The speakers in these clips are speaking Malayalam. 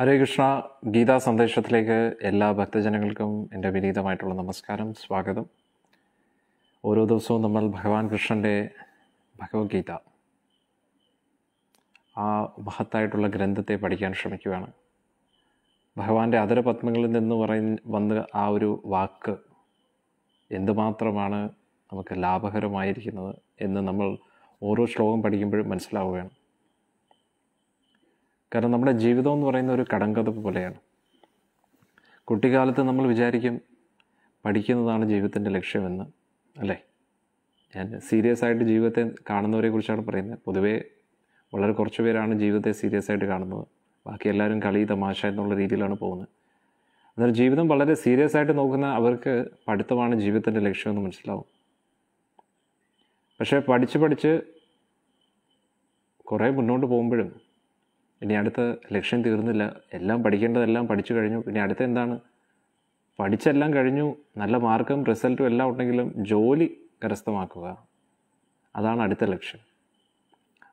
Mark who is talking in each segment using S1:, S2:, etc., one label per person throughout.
S1: ഹരേ കൃഷ്ണ ഗീതാ സന്ദേശത്തിലേക്ക് എല്ലാ ഭക്തജനങ്ങൾക്കും എൻ്റെ വിനീതമായിട്ടുള്ള നമസ്കാരം സ്വാഗതം ഓരോ ദിവസവും നമ്മൾ ഭഗവാൻ കൃഷ്ണൻ്റെ ഭഗവത്ഗീത ആ മഹത്തായിട്ടുള്ള ഗ്രന്ഥത്തെ പഠിക്കാൻ ശ്രമിക്കുകയാണ് ഭഗവാന്റെ അതരപത്മങ്ങളിൽ നിന്ന് പറയുന്ന വന്ന് ആ ഒരു വാക്ക് എന്തുമാത്രമാണ് നമുക്ക് ലാഭകരമായിരിക്കുന്നത് എന്ന് നമ്മൾ ഓരോ ശ്ലോകം പഠിക്കുമ്പോഴും മനസ്സിലാവുകയാണ് കാരണം നമ്മുടെ ജീവിതം എന്ന് പറയുന്ന ഒരു കടങ്കഥ പോലെയാണ് കുട്ടിക്കാലത്ത് നമ്മൾ വിചാരിക്കും പഠിക്കുന്നതാണ് ജീവിതത്തിൻ്റെ ലക്ഷ്യമെന്ന് അല്ലേ ഞാൻ സീരിയസ് ആയിട്ട് ജീവിതത്തെ കാണുന്നവരെ കുറിച്ചാണ് പറയുന്നത് പൊതുവേ വളരെ കുറച്ച് പേരാണ് ജീവിതത്തെ സീരിയസ് ആയിട്ട് കാണുന്നത് ബാക്കി എല്ലാവരും കളി തമാശ എന്നുള്ള രീതിയിലാണ് പോകുന്നത് എന്നാൽ ജീവിതം വളരെ സീരിയസ് ആയിട്ട് നോക്കുന്ന അവർക്ക് പഠിത്തമാണ് ജീവിതത്തിൻ്റെ ലക്ഷ്യമെന്ന് മനസ്സിലാവും പക്ഷേ പഠിച്ച് പഠിച്ച് കുറേ മുന്നോട്ട് പോകുമ്പോഴും ഇനി അടുത്ത ലക്ഷ്യം തീർന്നില്ല എല്ലാം പഠിക്കേണ്ടതെല്ലാം പഠിച്ചു കഴിഞ്ഞു ഇനി അടുത്ത എന്താണ് പഠിച്ചെല്ലാം കഴിഞ്ഞു നല്ല മാർക്കും റിസൾട്ടും എല്ലാം ഉണ്ടെങ്കിലും ജോലി കരസ്ഥമാക്കുക അതാണ് അടുത്ത ലക്ഷ്യം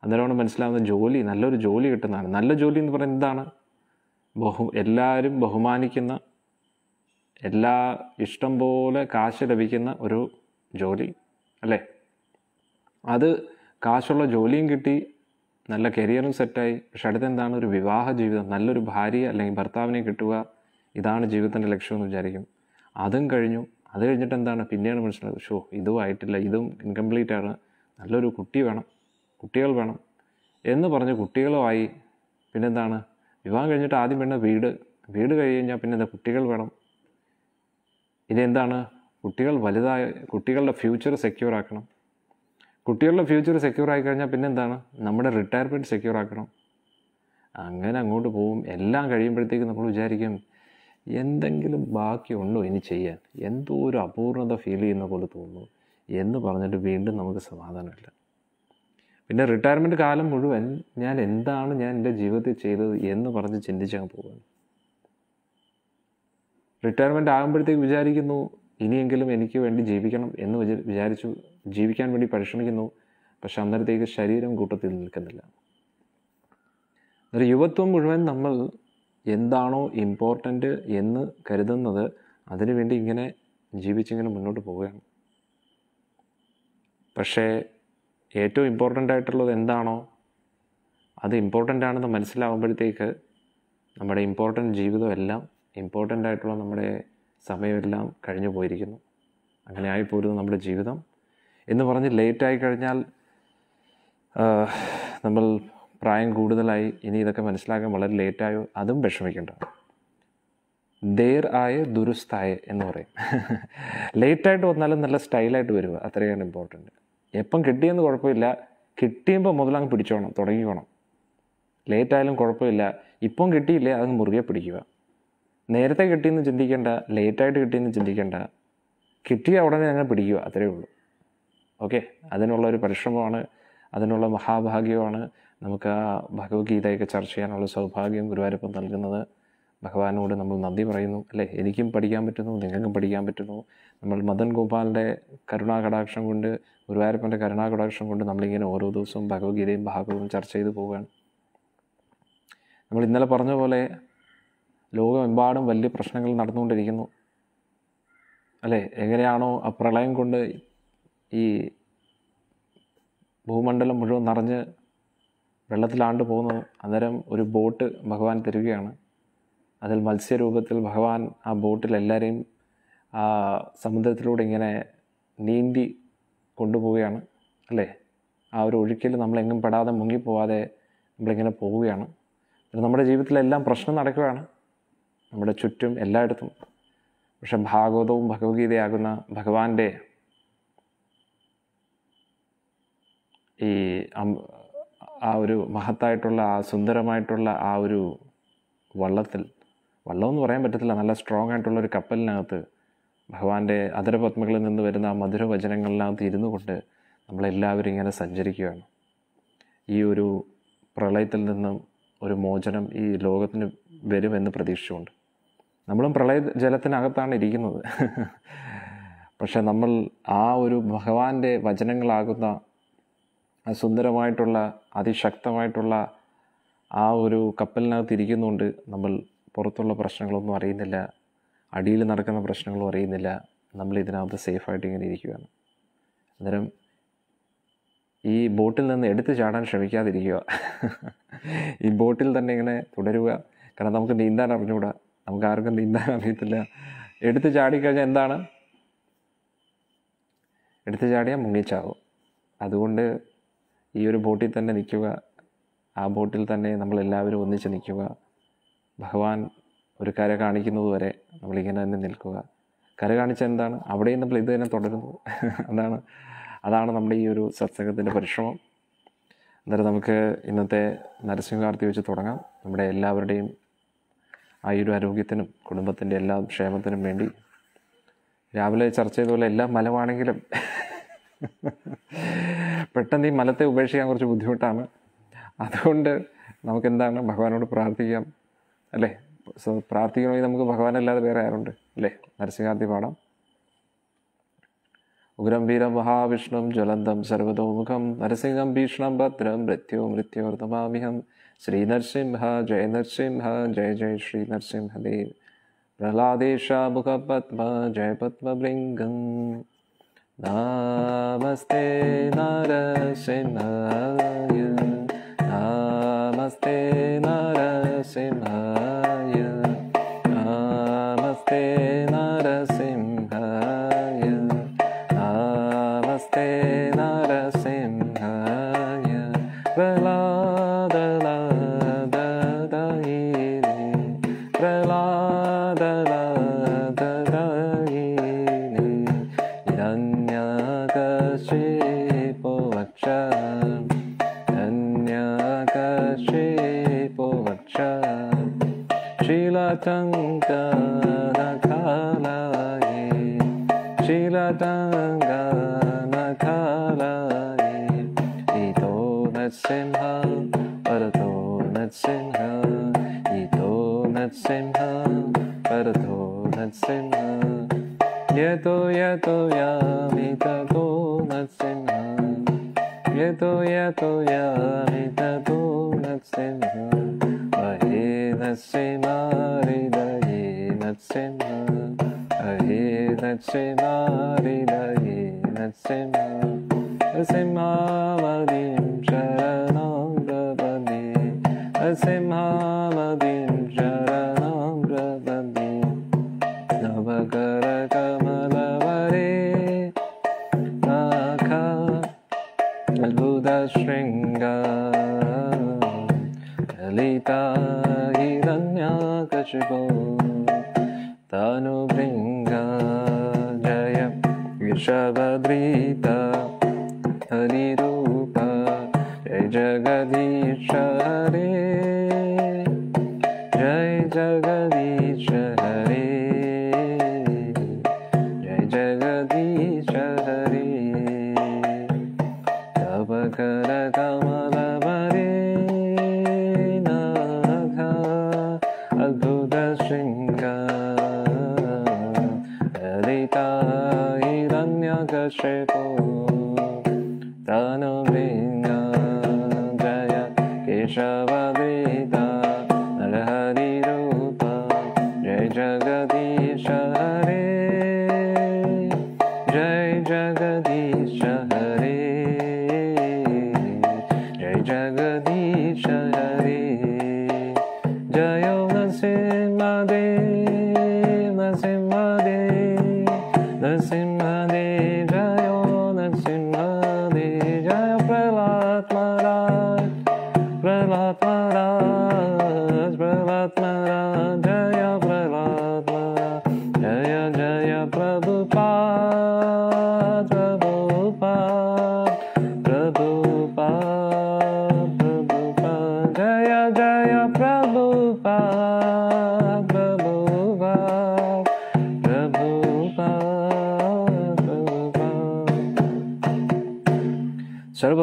S1: അന്നേരമാണ് മനസ്സിലാവുന്നത് ജോലി നല്ലൊരു ജോലി കിട്ടുന്നതാണ് നല്ല ജോലി എന്ന് പറയുന്നത് എന്താണ് ബഹു എല്ലാവരും ബഹുമാനിക്കുന്ന എല്ലാ ഇഷ്ടം പോലെ കാശ് ലഭിക്കുന്ന ഒരു ജോലി അല്ലേ അത് കാശുള്ള ജോലിയും കിട്ടി നല്ല കരിയറും സെറ്റായി പക്ഷെ അടുത്തെന്താണ് ഒരു വിവാഹ ജീവിതം നല്ലൊരു ഭാര്യ അല്ലെങ്കിൽ ഭർത്താവിനെ കിട്ടുക ഇതാണ് ജീവിതത്തിൻ്റെ ലക്ഷ്യമെന്ന് വിചാരിക്കും അതും കഴിഞ്ഞു അത് കഴിഞ്ഞിട്ട് എന്താണ് പിന്നെയാണ് മനസ്സിലായത് ഷോ ഇതും ആയിട്ടില്ല ഇതും ഇൻകംപ്ലീറ്റ് ആണ് നല്ലൊരു കുട്ടി വേണം കുട്ടികൾ വേണം എന്ന് പറഞ്ഞ് കുട്ടികളുമായി പിന്നെന്താണ് വിവാഹം കഴിഞ്ഞിട്ട് ആദ്യം വേണ്ട വീട് വീട് കഴിഞ്ഞാൽ പിന്നെ എന്താ കുട്ടികൾ വേണം ഇതെന്താണ് കുട്ടികൾ വലുതായ കുട്ടികളുടെ ഫ്യൂച്ചർ സെക്യൂർ ആക്കണം കുട്ടികളുടെ ഫ്യൂച്ചർ സെക്യൂർ ആയി പിന്നെ എന്താണ് നമ്മുടെ റിട്ടയർമെൻറ്റ് സെക്യൂർ ആക്കണം അങ്ങനെ അങ്ങോട്ട് പോവും എല്ലാം കഴിയുമ്പോഴത്തേക്കും നമ്മൾ വിചാരിക്കും എന്തെങ്കിലും ബാക്കിയുണ്ടോ ഇനി ചെയ്യാൻ എന്തോ ഒരു അപൂർണത ഫീൽ ചെയ്യുന്ന പോലെ തോന്നുന്നു എന്ന് പറഞ്ഞിട്ട് വീണ്ടും നമുക്ക് സമാധാനമില്ല പിന്നെ റിട്ടയർമെൻറ്റ് കാലം മുഴുവൻ ഞാൻ എന്താണ് ഞാൻ എൻ്റെ ജീവിതത്തിൽ ചെയ്തത് എന്ന് പറഞ്ഞ് ചിന്തിച്ചങ്ങ് പോകുന്നു റിട്ടയർമെൻ്റ് ആകുമ്പോഴത്തേക്ക് വിചാരിക്കുന്നു ഇനിയെങ്കിലും എനിക്ക് വേണ്ടി ജീവിക്കണം എന്ന് വിചാരിച്ചു ജീവിക്കാൻ വേണ്ടി പരിശ്രമിക്കുന്നു പക്ഷെ അന്നേരത്തേക്ക് ശരീരം കൂട്ടത്തിൽ നിൽക്കുന്നില്ല ഒരു യുവത്വം മുഴുവൻ നമ്മൾ എന്താണോ ഇമ്പോർട്ടൻ്റ് എന്ന് കരുതുന്നത് അതിനുവേണ്ടി ഇങ്ങനെ ജീവിച്ചിങ്ങനെ മുന്നോട്ട് പോവുകയാണ് പക്ഷേ ഏറ്റവും ഇമ്പോർട്ടൻ്റ് ആയിട്ടുള്ളത് എന്താണോ അത് ഇമ്പോർട്ടൻ്റ് ആണെന്ന് മനസ്സിലാവുമ്പോഴത്തേക്ക് നമ്മുടെ ഇമ്പോർട്ടൻ്റ് ജീവിതമെല്ലാം ഇമ്പോർട്ടൻ്റ് ആയിട്ടുള്ള നമ്മുടെ സമയമെല്ലാം കഴിഞ്ഞു പോയിരിക്കുന്നു അങ്ങനെ ആയിപ്പോരുന്നു നമ്മുടെ ജീവിതം എന്ന് പറഞ്ഞ് ലേറ്റായി കഴിഞ്ഞാൽ നമ്മൾ പ്രായം കൂടുതലായി ഇനി ഇതൊക്കെ മനസ്സിലാക്കാൻ വളരെ ലേറ്റായോ അതും വിഷമിക്കേണ്ട ദേർ ആയ ദുരുസ്തായ എന്ന് പറയും ലേറ്റായിട്ട് വന്നാലും നല്ല സ്റ്റൈലായിട്ട് വരിക അത്രയാണ് ഇമ്പോർട്ടൻറ്റ് എപ്പം കിട്ടിയെന്ന് കുഴപ്പമില്ല കിട്ടിയപ്പോൾ മുതലങ്ങ് പിടിച്ചോണം തുടങ്ങിക്കോണം ലേറ്റായാലും കുഴപ്പമില്ല ഇപ്പം കിട്ടിയില്ലേ അതങ്ങ് മുറുകെ പിടിക്കുക നേരത്തെ കിട്ടിയെന്ന് ചിന്തിക്കേണ്ട ലേറ്റായിട്ട് കിട്ടിയെന്ന് ചിന്തിക്കേണ്ട കിട്ടിയ ഉടനെ ഞങ്ങൾ പിടിക്കുക അത്രയേ ഉള്ളൂ ഓക്കെ അതിനുള്ള ഒരു പരിശ്രമമാണ് അതിനുള്ള മഹാഭാഗ്യമാണ് നമുക്ക് ആ ഭഗവത്ഗീതയൊക്കെ ചർച്ച ചെയ്യാനുള്ള സൗഭാഗ്യം ഗുരുവായൂരപ്പം നൽകുന്നത് ഭഗവാനോട് നമ്മൾ നന്ദി പറയുന്നു അല്ലേ എനിക്കും പഠിക്കാൻ പറ്റുന്നു നിങ്ങൾക്കും പഠിക്കാൻ പറ്റുന്നു നമ്മൾ മദൻ ഗോപാലിൻ്റെ കരുണാകടാക്ഷം കൊണ്ട് ഗുരുവായൂരപ്പൻ്റെ കരുണാകടാക്ഷം കൊണ്ട് നമ്മളിങ്ങനെ ഓരോ ദിവസവും ഭഗവത്ഗീതയും ഭാഗവും ചർച്ച ചെയ്തു പോവുകയാണ് നമ്മൾ ഇന്നലെ പറഞ്ഞ പോലെ ലോകമെമ്പാടും വലിയ പ്രശ്നങ്ങൾ നടന്നുകൊണ്ടിരിക്കുന്നു അല്ലേ എങ്ങനെയാണോ ആ പ്രളയം കൊണ്ട് ഈ ഭൂമണ്ഡലം മുഴുവൻ നിറഞ്ഞ് വെള്ളത്തിലാണ്ട് പോകുന്നത് അന്നേരം ഒരു ബോട്ട് ഭഗവാൻ തരികയാണ് അതിൽ മത്സ്യരൂപത്തിൽ ഭഗവാൻ ആ ബോട്ടിൽ എല്ലാവരെയും ആ സമുദ്രത്തിലൂടെ ഇങ്ങനെ നീന്തി കൊണ്ടുപോവുകയാണ് അല്ലേ ആ ഒരു ഒഴുക്കിൽ നമ്മളെങ്ങും പെടാതെ മുങ്ങിപ്പോവാതെ നമ്മളിങ്ങനെ പോവുകയാണ് നമ്മുടെ ജീവിതത്തിലെല്ലാം പ്രശ്നം നടക്കുകയാണ് നമ്മുടെ ചുറ്റും എല്ലായിടത്തും പക്ഷെ ഭാഗവതവും ഭഗവത്ഗീതയാകുന്ന ഭഗവാന്റെ ഈ ആ ഒരു മഹത്തായിട്ടുള്ള ആ സുന്ദരമായിട്ടുള്ള ആ ഒരു വള്ളത്തിൽ വള്ളമെന്ന് പറയാൻ പറ്റത്തില്ല നല്ല സ്ട്രോങ് ആയിട്ടുള്ള ഒരു കപ്പലിനകത്ത് ഭഗവാന്റെ അതരപത്മകളിൽ നിന്ന് വരുന്ന ആ മധുര വചനങ്ങളിനകത്ത് ഇരുന്നു കൊണ്ട് നമ്മളെല്ലാവരും ഇങ്ങനെ സഞ്ചരിക്കുകയാണ് ഈ ഒരു പ്രളയത്തിൽ നിന്നും ഒരു മോചനം ഈ ലോകത്തിന് വരുമെന്ന് പ്രതീക്ഷിച്ചുകൊണ്ട് നമ്മളും പ്രളയ ജലത്തിനകത്താണ് ഇരിക്കുന്നത് പക്ഷെ നമ്മൾ ആ ഒരു ഭഗവാന്റെ വചനങ്ങളാകുന്ന സുന്ദരമായിട്ടുള്ള അതിശക്തമായിട്ടുള്ള ആ ഒരു കപ്പലിനകത്ത് ഇരിക്കുന്നുകൊണ്ട് നമ്മൾ പുറത്തുള്ള പ്രശ്നങ്ങളൊന്നും അറിയുന്നില്ല അടിയിൽ നടക്കുന്ന പ്രശ്നങ്ങളും അറിയുന്നില്ല നമ്മൾ ഇതിനകത്ത് സേഫായിട്ട് ഇങ്ങനെ ഇരിക്കുകയാണ് അന്നേരം ഈ ബോട്ടിൽ നിന്ന് എടുത്തു ചാടാൻ ശ്രമിക്കാതിരിക്കുക ഈ ബോട്ടിൽ തന്നെ ഇങ്ങനെ തുടരുക കാരണം നമുക്ക് നീന്താൻ അറിഞ്ഞുകൂടാ നമുക്ക് ആർക്കും നീന്താൻ അറിയത്തില്ല എടുത്ത് ചാടിക്കഴിഞ്ഞാൽ എന്താണ് എടുത്ത് ചാടിയാൽ മുങ്ങിച്ചാവും അതുകൊണ്ട് ഈ ഒരു ബോട്ടിൽ തന്നെ നിൽക്കുക ആ ബോട്ടിൽ തന്നെ നമ്മളെല്ലാവരും ഒന്നിച്ച് നിൽക്കുക ഭഗവാൻ ഒരു കര കാണിക്കുന്നത് വരെ നമ്മളിങ്ങനെ തന്നെ നിൽക്കുക കര കാണിച്ചാൽ എന്താണ് അവിടെയും നമ്മൾ ഇത് തന്നെ തുടരുന്നു അതാണ് അതാണ് നമ്മുടെ ഈ ഒരു സത്സംഗത്തിൻ്റെ പരിശ്രമം അന്നേരം നമുക്ക് ഇന്നത്തെ നരസിംഹാർത്തി വെച്ച് തുടങ്ങാം നമ്മുടെ എല്ലാവരുടെയും ആ ആരോഗ്യത്തിനും കുടുംബത്തിൻ്റെ എല്ലാ ക്ഷേമത്തിനും വേണ്ടി രാവിലെ ചർച്ച പോലെ എല്ലാം മലമാണെങ്കിലും പെട്ടെന്ന് ഈ മലത്തെ ഉപേക്ഷിക്കാൻ കുറച്ച് ബുദ്ധിമുട്ടാണ് അതുകൊണ്ട് നമുക്കെന്താണ് ഭഗവാനോട് പ്രാർത്ഥിക്കാം അല്ലേ സോ പ്രാർത്ഥിക്കണമെങ്കിൽ നമുക്ക് ഭഗവാനല്ലാതെ വേറെ ആരുണ്ട് അല്ലേ നരസിംഹാർത്തി പാടാം ഉഗ്രം വീര മഹാവിഷ്ണും ജ്വലന്തം സർവതോമുഖം നരസിംഹം ഭീഷണം ഭദ്രം മൃത്യോ മൃത്യോർദ്ധമാമിഹം श्री नरसिंह जय नरसिंह
S2: जय जय श्री नरसिंहदेव प्रहलादेश पद्म जय पद्मभृङ्गं नमस्ते नरसिंहाय नमस्ते Narasimha same hall, but a donut same hall. 이 donut same hall, but a donut same hall. 얘도 얘도 야미다 donut same hall. 얘도 얘도 야미다 donut same hall. 와이나 same hall이다 이나 same hall. 아이나 same hall이다 이나 same hall. same hall.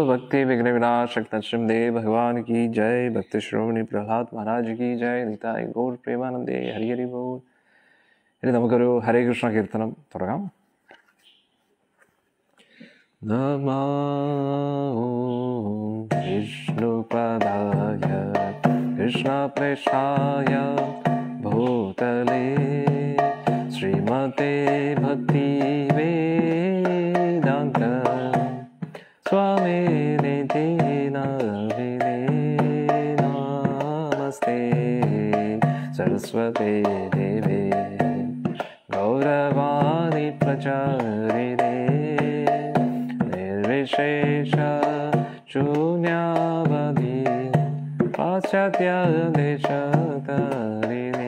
S1: भक्ति विघ्न विनाशक तत्मदेव भगवान की जय भक्ति श्रोमणी प्रहलाद महाराज की जय नीताय गौर प्रेमानंदे हरि हरि बोल ഇനി നമുക്കൊരു ഹരേ कृष्ण കീർത്തനം തുടങ്ങാം
S2: നമോ വിഷ്ണുപദായ കൃഷ്ണ പ്രേഷായ ഭൂതലേ ശ്രീമതേ ഭക്തി स्वामिन विदीना नमस्ते सरस्वती देवी गौरवानि प्रचारिदे निर्विशेषचून्यावधि पाश्चात्यादिशतरि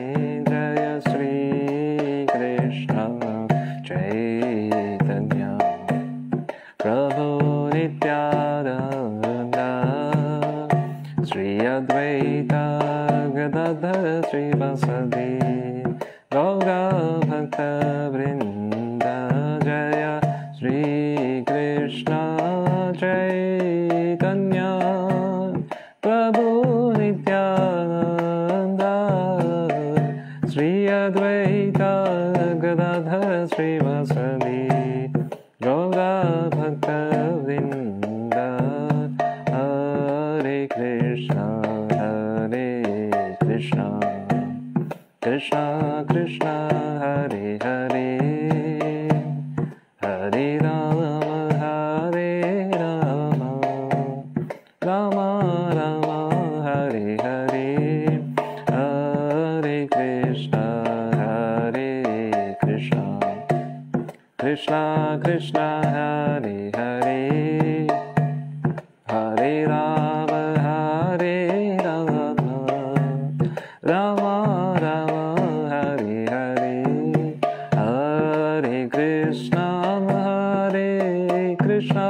S2: sense of being.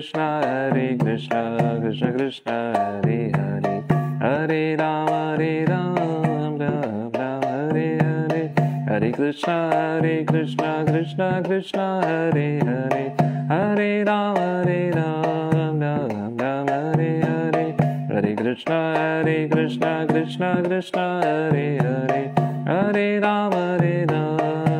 S2: Krishna, Hare Krishna, Krishna Krishna, Hare Hare, Hare Rama, Hare Ram, Ram Ram, Hare Hare, Hare Krishna, Hare Krishna, Krishna Krishna, Hare Hare, Hare Rama, Hare Ram, Ram Hare Hare, Hare Krishna, Hare Krishna, Krishna Krishna, Hare Hare, Hare Rama, Hare Ram.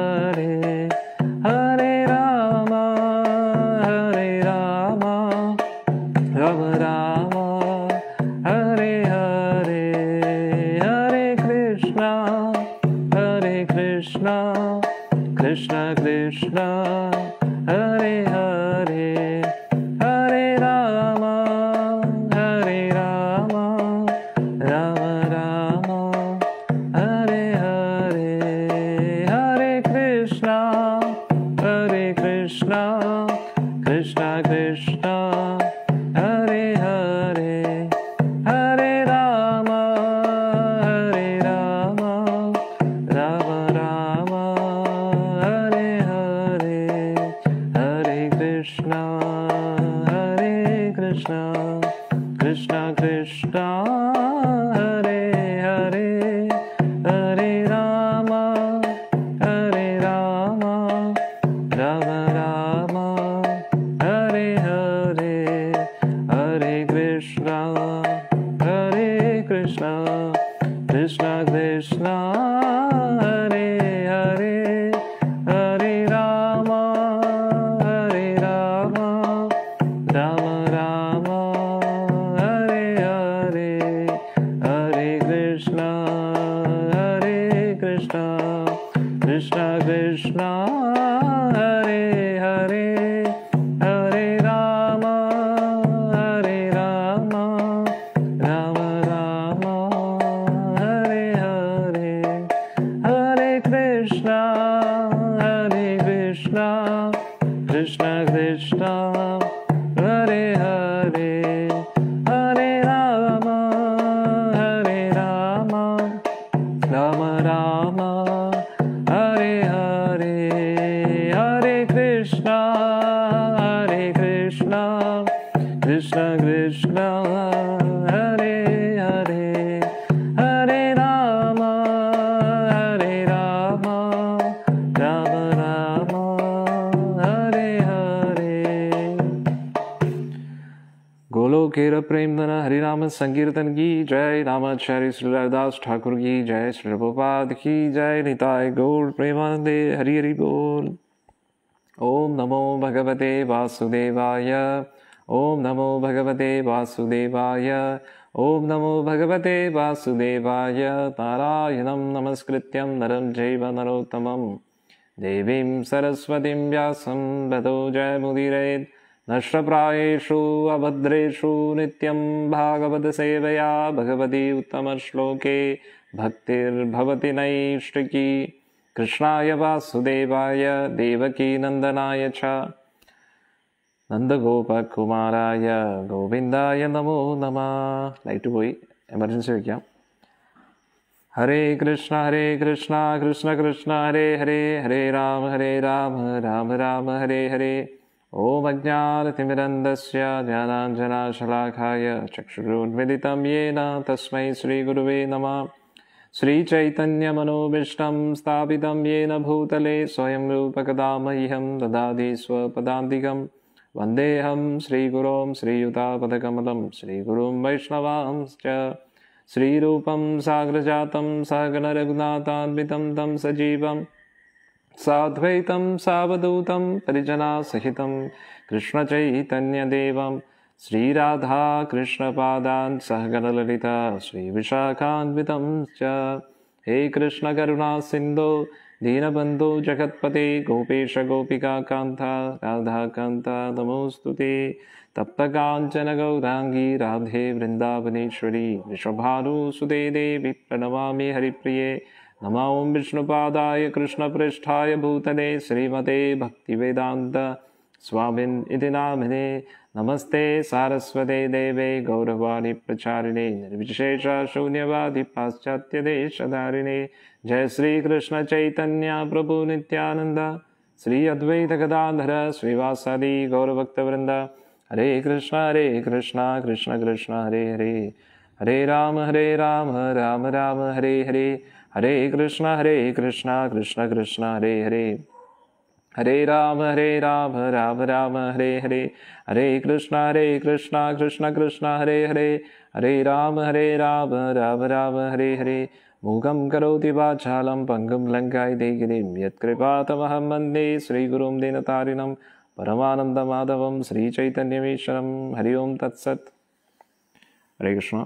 S1: आचार्य श्रीलादास ठाकुर की जय श्री प्रभुपाद की जय निताय गौर प्रेमानंदे हरि हरि बोल ओम नमो भगवते वासुदेवाय ओम नमो भगवते वासुदेवाय ओम नमो भगवते वासुदेवाय नारायणं नमस्कृत्यं नरं जैव नरोत्तमं देवीं सरस्वतीं व्यासं जय जयमुदिरेत् नष्टप्रायेषु अभद्रेषु नित्यं भागवतसेवया भगवती उत्तमश्लोके भक्तिर्भवति नैष्टिकी कृष्णाय वासुदेवाय देवकीनन्दनाय च नन्दगोपकुमाराय गोविन्दाय नमो नमः लैट् एमर्जेन्सि वैक्या हरे कृष्ण हरे कृष्ण कृष्ण कृष्ण हरे हरे हरे राम हरे राम राम राम हरे हरे ॐ अज्ञातिमिरन्दस्य ज्ञानाञ्जनाशलाखाय चक्षुरुन्विदितं येन तस्मै श्रीगुरुवे नमः श्रीचैतन्यमनोविष्टं स्थापितं येन भूतले स्वयं रूपकदामह्यं ददाति स्वपदान्तिकं वन्देऽहं श्रीगुरों श्रीयुतापदकमलं श्रीगुरुं वैष्णवांश्च श्रीरूपं साग्रजातं सगनरघुनाथातं तं सजीवम् साद्वैतं सावधूतं परिजनासहितं कृष्णचैतन्यदेवं श्रीराधा कृष्णपादान् सहगणललिता श्रीविशाखान्वितं च हे कृष्णकरुणासिन्धो दीनबन्धो जगत्पते गोपेशगोपिकान्ता राधाकान्ता नमोऽस्तु ते तप्तकाञ्चनगौराङ्गी राधे वृन्दावनेश्वरी विश्वभानुसुते देवि प्रणमामि हरिप्रिये नमां विष्णुपादाय कृष्णपृष्ठाय भूतले श्रीमते भक्तिवेदान्त स्वामिन् इति नामिने नमस्ते सारस्वते देवे गौरवाणी प्रचारिणे निर्विशेषशून्यवादि पाश्चात्यदेशधारिणे जय प्रभु नित्यानन्द श्री अद्वैतगदाधर श्रीवासादि गौरभक्तवृन्द हरे कृष्ण हरे कृष्ण कृष्ण कृष्ण हरे हरे हरे राम हरे राम राम राम हरे हरे हरे कृष्ण हरे कृष्ण कृष्ण कृष्ण हरे हरे हरे राम हरे राम राम राम हरे हरे हरे कृष्ण हरे कृष्ण कृष्ण कृष्ण हरे हरे हरे राम हरे राम राम राम हरे हरे मूगं करोति वाचालं पङ्गुं लङ्कायते गिरिं यत्कृपातमहं वन्दे श्रीगुरुं दीनतारिणं परमानन्दमाधवं श्रीचैतन्यमीश्वरं हरि ओं तत्सत् हरे कृष्ण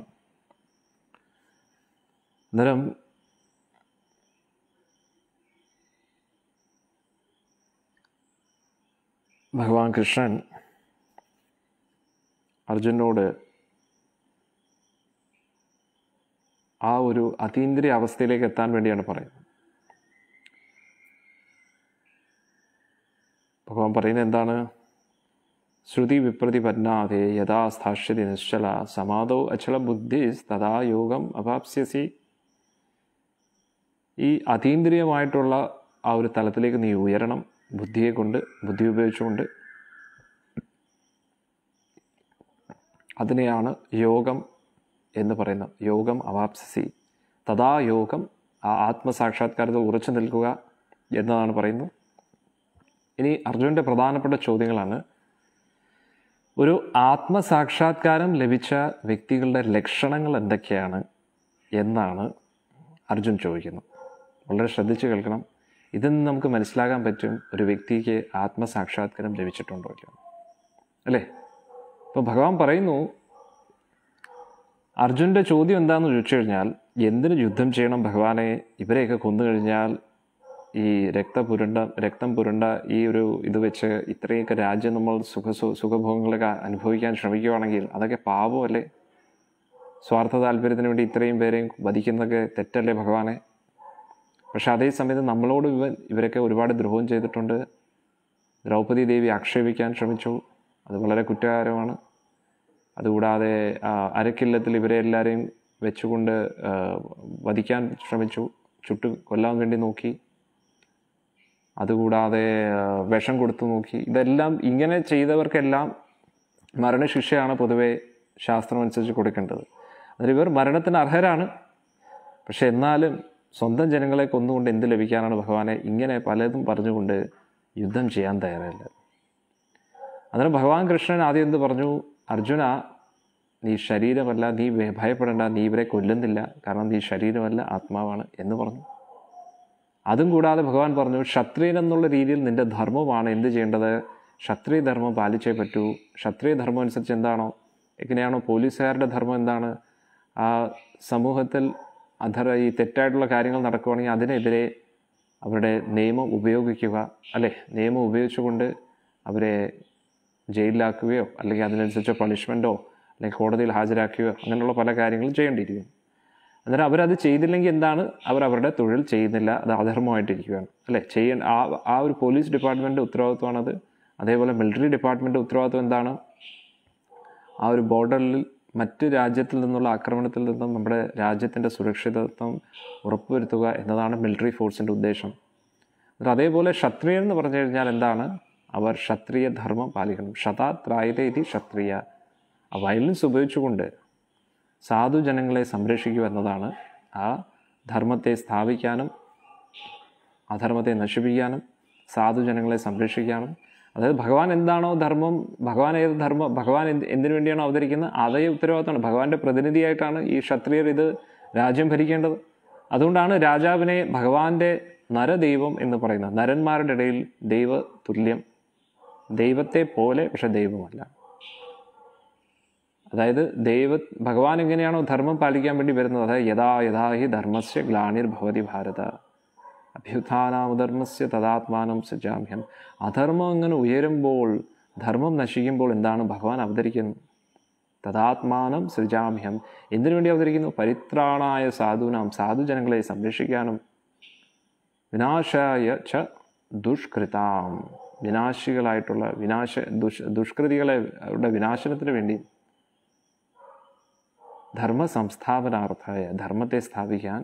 S1: नरम ഭഗവാൻ കൃഷ്ണൻ അർജുനോട് ആ ഒരു അതീന്ദ്രിയ അവസ്ഥയിലേക്ക് എത്താൻ വേണ്ടിയാണ് പറയുന്നത് ഭഗവാൻ പറയുന്നത് എന്താണ് ശ്രുതി വിപ്രതി പന്നാതെ യഥാ നിശ്ചല സമാധോ അചല ബുദ്ധി തഥാ യോഗം അപാപ്സ്യസി ഈ അതീന്ദ്രിയമായിട്ടുള്ള ആ ഒരു തലത്തിലേക്ക് നീ ഉയരണം ബുദ്ധിയെ കൊണ്ട് ബുദ്ധി ഉപയോഗിച്ചുകൊണ്ട് അതിനെയാണ് യോഗം എന്ന് പറയുന്നത് യോഗം അവാപ്സസി തഥാ യോഗം ആ ആത്മസാക്ഷാത്കാരത്തിൽ ഉറച്ചു നിൽക്കുക എന്നതാണ് പറയുന്നത് ഇനി അർജുൻ്റെ പ്രധാനപ്പെട്ട ചോദ്യങ്ങളാണ് ഒരു ആത്മസാക്ഷാത്കാരം ലഭിച്ച വ്യക്തികളുടെ ലക്ഷണങ്ങൾ എന്തൊക്കെയാണ് എന്നാണ് അർജുൻ ചോദിക്കുന്നത് വളരെ ശ്രദ്ധിച്ചു കേൾക്കണം ഇതിൽ നിന്ന് നമുക്ക് മനസ്സിലാക്കാൻ പറ്റും ഒരു വ്യക്തിക്ക് ആത്മസാക്ഷാത്കാരം ലഭിച്ചിട്ടുണ്ടോ ഇല്ല അല്ലേ അപ്പോൾ ഭഗവാൻ പറയുന്നു അർജുൻ്റെ ചോദ്യം എന്താണെന്ന് ചോദിച്ചു കഴിഞ്ഞാൽ എന്തിന് യുദ്ധം ചെയ്യണം ഭഗവാനെ ഇവരെയൊക്കെ കൊന്നു കഴിഞ്ഞാൽ ഈ രക്തപുരണ്ട രക്തം പുരണ്ട ഈ ഒരു ഇത് വെച്ച് ഇത്രയൊക്കെ രാജ്യം നമ്മൾ സുഖ സുഖഭോഗങ്ങളൊക്കെ അനുഭവിക്കാൻ ശ്രമിക്കുകയാണെങ്കിൽ അതൊക്കെ പാപമല്ലേ സ്വാർത്ഥ താല്പര്യത്തിന് വേണ്ടി ഇത്രയും പേരെയും വധിക്കുന്നതൊക്കെ തെറ്റല്ലേ ഭഗവാനെ പക്ഷെ അതേ സമയത്ത് നമ്മളോട് ഇവ ഇവരൊക്കെ ഒരുപാട് ദ്രോഹം ചെയ്തിട്ടുണ്ട് ദ്രൗപദി ദേവി ആക്ഷേപിക്കാൻ ശ്രമിച്ചു അത് വളരെ കുറ്റകാരമാണ് അതുകൂടാതെ അരക്കില്ലത്തിൽ ഇവരെ എല്ലാവരെയും വെച്ചുകൊണ്ട് വധിക്കാൻ ശ്രമിച്ചു ചുട്ടു കൊല്ലാൻ വേണ്ടി നോക്കി അതുകൂടാതെ വിഷം കൊടുത്തു നോക്കി ഇതെല്ലാം ഇങ്ങനെ ചെയ്തവർക്കെല്ലാം മരണശിക്ഷയാണ് പൊതുവേ ശാസ്ത്രമനുസരിച്ച് കൊടുക്കേണ്ടത് അതിൽ ഇവർ മരണത്തിന് അർഹരാണ് പക്ഷെ എന്നാലും സ്വന്തം ജനങ്ങളെ കൊന്നുകൊണ്ട് എന്ത് ലഭിക്കാനാണ് ഭഗവാനെ ഇങ്ങനെ പലതും പറഞ്ഞുകൊണ്ട് യുദ്ധം ചെയ്യാൻ തയ്യാറല്ല അന്നേരം ഭഗവാൻ കൃഷ്ണൻ ആദ്യം എന്ത് പറഞ്ഞു അർജുന നീ ശരീരമല്ല നീ ഭയപ്പെടേണ്ട നീ ഇവരെ കൊല്ലുന്നില്ല കാരണം നീ ശരീരമല്ല ആത്മാവാണ് എന്ന് പറഞ്ഞു അതും കൂടാതെ ഭഗവാൻ പറഞ്ഞു ക്ഷത്രിയൻ എന്നുള്ള രീതിയിൽ നിൻ്റെ ധർമ്മമാണ് എന്ത് ചെയ്യേണ്ടത് ക്ഷത്രിയ ധർമ്മം പാലിച്ചേ പറ്റൂ ക്ഷത്രിയ ധർമ്മം അനുസരിച്ച് എന്താണോ എങ്ങനെയാണോ പോലീസുകാരുടെ ധർമ്മം എന്താണ് ആ സമൂഹത്തിൽ അധർ ഈ തെറ്റായിട്ടുള്ള കാര്യങ്ങൾ നടക്കുകയാണെങ്കിൽ അതിനെതിരെ അവരുടെ നിയമം ഉപയോഗിക്കുക അല്ലേ നിയമം ഉപയോഗിച്ചുകൊണ്ട് അവരെ ജയിലിലാക്കുകയോ അല്ലെങ്കിൽ അതിനനുസരിച്ച് പണിഷ്മെൻറ്റോ അല്ലെങ്കിൽ കോടതിയിൽ ഹാജരാക്കുകയോ അങ്ങനെയുള്ള പല കാര്യങ്ങളും ചെയ്യേണ്ടിയിരിക്കും അന്നേരം അവരത് ചെയ്തില്ലെങ്കിൽ എന്താണ് അവർ അവരുടെ തൊഴിൽ ചെയ്യുന്നില്ല അത് അധർമ്മമായിട്ടിരിക്കുകയാണ് അല്ലേ ചെയ്യേണ്ട ആ ആ ഒരു പോലീസ് ഡിപ്പാർട്ട്മെൻറ്റ് ഉത്തരവാദിത്വമാണത് അതേപോലെ മിലിറ്ററി ഡിപ്പാർട്ട്മെൻറ്റ് ഉത്തരവാദിത്വം എന്താണ് ആ ഒരു ബോർഡറിൽ മറ്റു രാജ്യത്തിൽ നിന്നുള്ള ആക്രമണത്തിൽ നിന്നും നമ്മുടെ രാജ്യത്തിൻ്റെ സുരക്ഷിതത്വം ഉറപ്പുവരുത്തുക എന്നതാണ് മിലിറ്ററി ഫോഴ്സിൻ്റെ ഉദ്ദേശം എന്നിട്ട് അതേപോലെ ക്ഷത്രിയൻ എന്ന് പറഞ്ഞു കഴിഞ്ഞാൽ എന്താണ് അവർ ക്ഷത്രിയ ധർമ്മം പാലിക്കണം ക്ഷതാ ത്രായതേതി ക്ഷത്രിയ ആ വയലൻസ് ഉപയോഗിച്ചുകൊണ്ട് സാധുജനങ്ങളെ സംരക്ഷിക്കുക എന്നതാണ് ആ ധർമ്മത്തെ സ്ഥാപിക്കാനും അധർമ്മത്തെ നശിപ്പിക്കാനും സാധുജനങ്ങളെ സംരക്ഷിക്കാനും അതായത് ഭഗവാൻ എന്താണോ ധർമ്മം ഭഗവാൻ ഏത് ധർമ്മം ഭഗവാൻ എന്ത് എന്തിനു വേണ്ടിയാണോ അവതരിക്കുന്നത് അതേ ഉത്തരവാദിത്തമാണ് ഭഗവാന്റെ പ്രതിനിധിയായിട്ടാണ് ഈ ക്ഷത്രിയർ ഇത് രാജ്യം ഭരിക്കേണ്ടത് അതുകൊണ്ടാണ് രാജാവിനെ ഭഗവാന്റെ നരദൈവം എന്ന് പറയുന്നത് നരന്മാരുടെ ഇടയിൽ ദൈവ തുല്യം ദൈവത്തെ പോലെ പക്ഷെ ദൈവമല്ല അതായത് ദൈവ ഭഗവാൻ എങ്ങനെയാണോ ധർമ്മം പാലിക്കാൻ വേണ്ടി വരുന്നത് അതായത് യഥാ യഥാ ഹി ധർമ്മസ്യ ഗ്ലാനിർ ഭവതി ഭാരത അഭ്യുത്ഥാനാമധർമ്മസ്യ തഥാത്മാനം സജാമ്യം അധർമ്മം അങ്ങനെ ഉയരുമ്പോൾ ധർമ്മം നശിക്കുമ്പോൾ എന്താണ് ഭഗവാൻ അവതരിക്കുന്നത് തഥാത്മാനം സൃജാമ്യം എന്തിനു വേണ്ടി അവതരിക്കുന്നു പരിത്രാണായ സാധുനാം സാധുജനങ്ങളെ സംരക്ഷിക്കാനും വിനാശായ ച ദുഷ്കൃതാം വിനാശികളായിട്ടുള്ള വിനാശ ദുഷ് ദുഷ്കൃതികളെ അവരുടെ വിനാശനത്തിന് വേണ്ടി ധർമ്മ സംസ്ഥാപനാർത്ഥമായ ധർമ്മത്തെ സ്ഥാപിക്കാൻ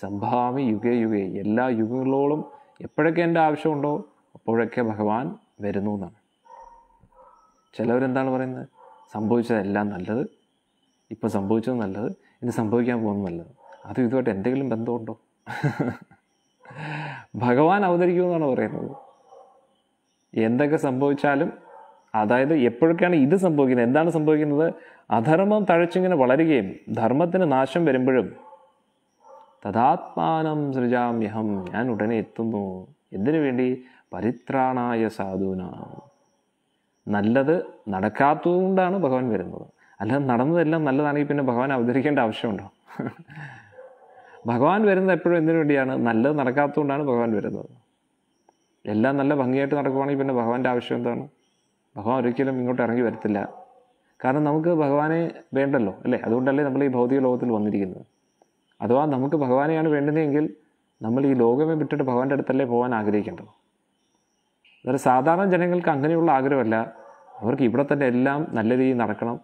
S1: സംഭാവി യുഗേ യുഗേ എല്ലാ യുഗങ്ങളോളം എപ്പോഴൊക്കെ എൻ്റെ ആവശ്യമുണ്ടോ അപ്പോഴൊക്കെ ഭഗവാൻ വരുന്നു എന്നാണ് ചിലവരെന്താണ് പറയുന്നത് സംഭവിച്ചതെല്ലാം നല്ലത് ഇപ്പം സംഭവിച്ചത് നല്ലത് ഇനി സംഭവിക്കാൻ പോകുന്നത് നല്ലത് അത് ഇതുമായിട്ട് എന്തെങ്കിലും ബന്ധമുണ്ടോ ഭഗവാൻ അവതരിക്കുമെന്നാണ് പറയുന്നത് എന്തൊക്കെ സംഭവിച്ചാലും അതായത് എപ്പോഴൊക്കെയാണ് ഇത് സംഭവിക്കുന്നത് എന്താണ് സംഭവിക്കുന്നത് അധർമ്മം തഴച്ചിങ്ങനെ വളരുകയും ധർമ്മത്തിന് നാശം വരുമ്പോഴും തഥാത്മാനം സൃജാമ്യഹം ഞാൻ ഉടനെ എത്തുന്നു എന്തിനു വേണ്ടി പരിത്രാണായ സാധുന നല്ലത് നടക്കാത്തതുകൊണ്ടാണ് ഭഗവാൻ വരുന്നത് അല്ലാതെ നടന്നതെല്ലാം നല്ലതാണെങ്കിൽ പിന്നെ ഭഗവാൻ അവതരിക്കേണ്ട ആവശ്യമുണ്ടോ ഭഗവാൻ വരുന്നത് എപ്പോഴും എന്തിനു വേണ്ടിയാണ് നല്ലത് നടക്കാത്തതുകൊണ്ടാണ് ഭഗവാൻ വരുന്നത് എല്ലാം നല്ല ഭംഗിയായിട്ട് നടക്കുവാണെങ്കിൽ പിന്നെ ഭഗവാന്റെ ആവശ്യം എന്താണ് ഭഗവാൻ ഒരിക്കലും ഇങ്ങോട്ട് ഇറങ്ങി വരത്തില്ല കാരണം നമുക്ക് ഭഗവാനെ വേണ്ടല്ലോ അല്ലേ അതുകൊണ്ടല്ലേ നമ്മൾ ഈ ഭൗതിക ലോകത്തിൽ വന്നിരിക്കുന്നത് അഥവാ നമുക്ക് ഭഗവാനെയാണ് വേണ്ടുന്നതെങ്കിൽ നമ്മൾ ഈ ലോകമേ വിട്ടിട്ട് ഭഗവാന്റെ അടുത്തല്ലേ പോകാൻ ആഗ്രഹിക്കേണ്ടത് അതായത് സാധാരണ ജനങ്ങൾക്ക് അങ്ങനെയുള്ള ആഗ്രഹമല്ല അവർക്ക് ഇവിടെ തന്നെ എല്ലാം നല്ല രീതിയിൽ നടക്കണം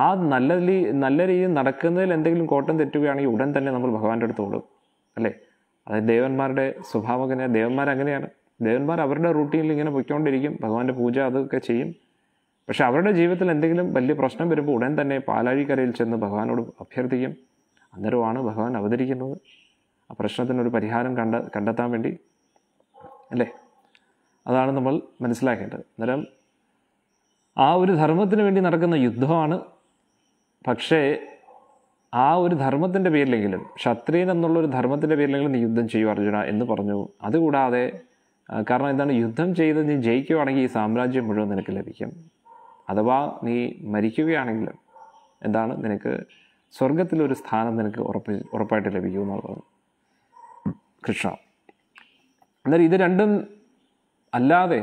S1: ആ നല്ല രീതി നല്ല രീതിയിൽ നടക്കുന്നതിൽ എന്തെങ്കിലും കോട്ടം തെറ്റുകയാണെങ്കിൽ ഉടൻ തന്നെ നമ്മൾ ഭഗവാന്റെ അടുത്ത് ഓടും അല്ലേ അതായത് ദേവന്മാരുടെ സ്വഭാവം അങ്ങനെയാണ് ദേവന്മാർ അങ്ങനെയാണ് ദേവന്മാർ അവരുടെ റൂട്ടീനിൽ ഇങ്ങനെ പൊയ്ക്കൊണ്ടിരിക്കും ഭഗവാന്റെ പൂജ അതൊക്കെ ചെയ്യും പക്ഷേ അവരുടെ ജീവിതത്തിൽ എന്തെങ്കിലും വലിയ പ്രശ്നം വരുമ്പോൾ ഉടൻ തന്നെ പാലാഴിക്കരയിൽ ചെന്ന് ഭഗവാനോട് അഭ്യർത്ഥിക്കും അന്നേരമാണ് ഭഗവാൻ അവതരിക്കുന്നത് ആ പ്രശ്നത്തിനൊരു പരിഹാരം കണ്ട കണ്ടെത്താൻ വേണ്ടി അല്ലേ അതാണ് നമ്മൾ മനസ്സിലാക്കേണ്ടത് അന്നേരം ആ ഒരു ധർമ്മത്തിന് വേണ്ടി നടക്കുന്ന യുദ്ധമാണ് പക്ഷേ ആ ഒരു ധർമ്മത്തിൻ്റെ പേരിലെങ്കിലും ക്ഷത്രിയൻ എന്നുള്ള ഒരു ധർമ്മത്തിൻ്റെ പേരിലെങ്കിലും നീ യുദ്ധം ചെയ്യൂ അർജുന എന്ന് പറഞ്ഞു അതുകൂടാതെ കാരണം എന്താണ് യുദ്ധം ചെയ്ത് നീ ജയിക്കുകയാണെങ്കിൽ ഈ സാമ്രാജ്യം മുഴുവൻ നിനക്ക് ലഭിക്കും അഥവാ നീ മരിക്കുകയാണെങ്കിലും എന്താണ് നിനക്ക് സ്വർഗത്തിലൊരു സ്ഥാനം നിനക്ക് ഉറപ്പ് ഉറപ്പായിട്ട് ലഭിക്കും എന്നുള്ളതാണ് കൃഷ്ണ അന്നേരം ഇത് രണ്ടും അല്ലാതെ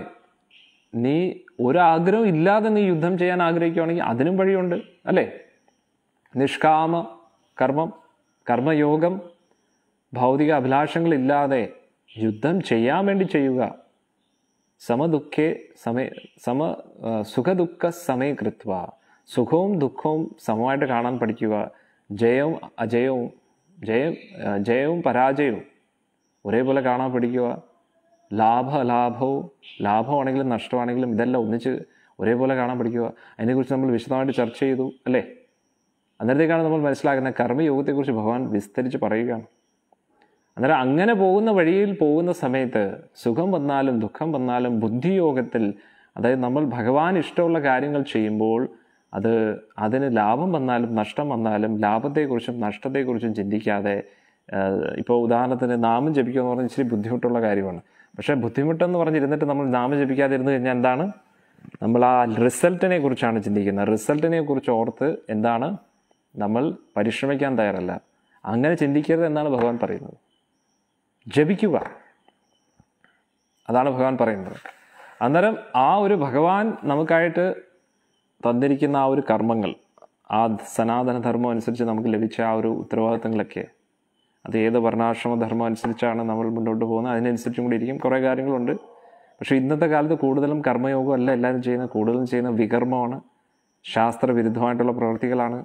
S1: നീ ഒരാഗ്രഹം ഇല്ലാതെ നീ യുദ്ധം ചെയ്യാൻ ആഗ്രഹിക്കുകയാണെങ്കിൽ അതിനും വഴിയുണ്ട് അല്ലേ നിഷ്കാമ കർമ്മം കർമ്മയോഗം ഭൗതിക അഭിലാഷങ്ങളില്ലാതെ യുദ്ധം ചെയ്യാൻ വേണ്ടി ചെയ്യുക സമദുഃഖേ സമയ സമ സുഖദുഃഖ കൃത്വ സുഖവും ദുഃഖവും സമമായിട്ട് കാണാൻ പഠിക്കുക ജയവും അജയവും ജയം ജയവും പരാജയവും ഒരേപോലെ കാണാൻ പഠിക്കുക ലാഭ ലാഭവും ലാഭമാണെങ്കിലും നഷ്ടമാണെങ്കിലും ഇതെല്ലാം ഒന്നിച്ച് ഒരേപോലെ കാണാൻ പഠിക്കുക അതിനെക്കുറിച്ച് നമ്മൾ വിശദമായിട്ട് ചർച്ച ചെയ്തു അല്ലേ അന്നേരത്തേക്കാണ് നമ്മൾ മനസ്സിലാക്കുന്നത് കർമ്മയോഗത്തെക്കുറിച്ച് ഭഗവാൻ വിസ്തരിച്ച് പറയുകയാണ് അന്നേരം അങ്ങനെ പോകുന്ന വഴിയിൽ പോകുന്ന സമയത്ത് സുഖം വന്നാലും ദുഃഖം വന്നാലും ബുദ്ധിയോഗത്തിൽ അതായത് നമ്മൾ ഭഗവാൻ ഇഷ്ടമുള്ള കാര്യങ്ങൾ ചെയ്യുമ്പോൾ അത് അതിന് ലാഭം വന്നാലും നഷ്ടം വന്നാലും ലാഭത്തെക്കുറിച്ചും നഷ്ടത്തെക്കുറിച്ചും ചിന്തിക്കാതെ ഇപ്പോൾ ഉദാഹരണത്തിന് നാമം ജപിക്കുക എന്ന് പറഞ്ഞാൽ ഇച്ചിരി ബുദ്ധിമുട്ടുള്ള കാര്യമാണ് പക്ഷേ ബുദ്ധിമുട്ടെന്ന് പറഞ്ഞിരുന്നിട്ട് നമ്മൾ നാമം ജപിക്കാതിരുന്ന് കഴിഞ്ഞാൽ എന്താണ് നമ്മൾ ആ റിസൾട്ടിനെ കുറിച്ചാണ് ചിന്തിക്കുന്നത് റിസൾട്ടിനെ കുറിച്ച് ഓർത്ത് എന്താണ് നമ്മൾ പരിശ്രമിക്കാൻ തയ്യാറല്ല അങ്ങനെ ചിന്തിക്കരുത് എന്നാണ് ഭഗവാൻ പറയുന്നത് ജപിക്കുക അതാണ് ഭഗവാൻ പറയുന്നത് അന്നേരം ആ ഒരു ഭഗവാൻ നമുക്കായിട്ട് തന്നിരിക്കുന്ന ആ ഒരു കർമ്മങ്ങൾ ആ സനാതനധർമ്മം അനുസരിച്ച് നമുക്ക് ലഭിച്ച ആ ഒരു ഉത്തരവാദിത്തങ്ങളൊക്കെ അത് ഏത് ധർമ്മം അനുസരിച്ചാണ് നമ്മൾ മുന്നോട്ട് പോകുന്നത് അതിനനുസരിച്ചും കൂടി ഇരിക്കും കുറേ കാര്യങ്ങളുണ്ട് പക്ഷേ ഇന്നത്തെ കാലത്ത് കൂടുതലും കർമ്മയോഗം അല്ല എല്ലാവരും ചെയ്യുന്നത് കൂടുതലും ചെയ്യുന്ന വികർമ്മമാണ് ശാസ്ത്രവിരുദ്ധമായിട്ടുള്ള പ്രവൃത്തികളാണ്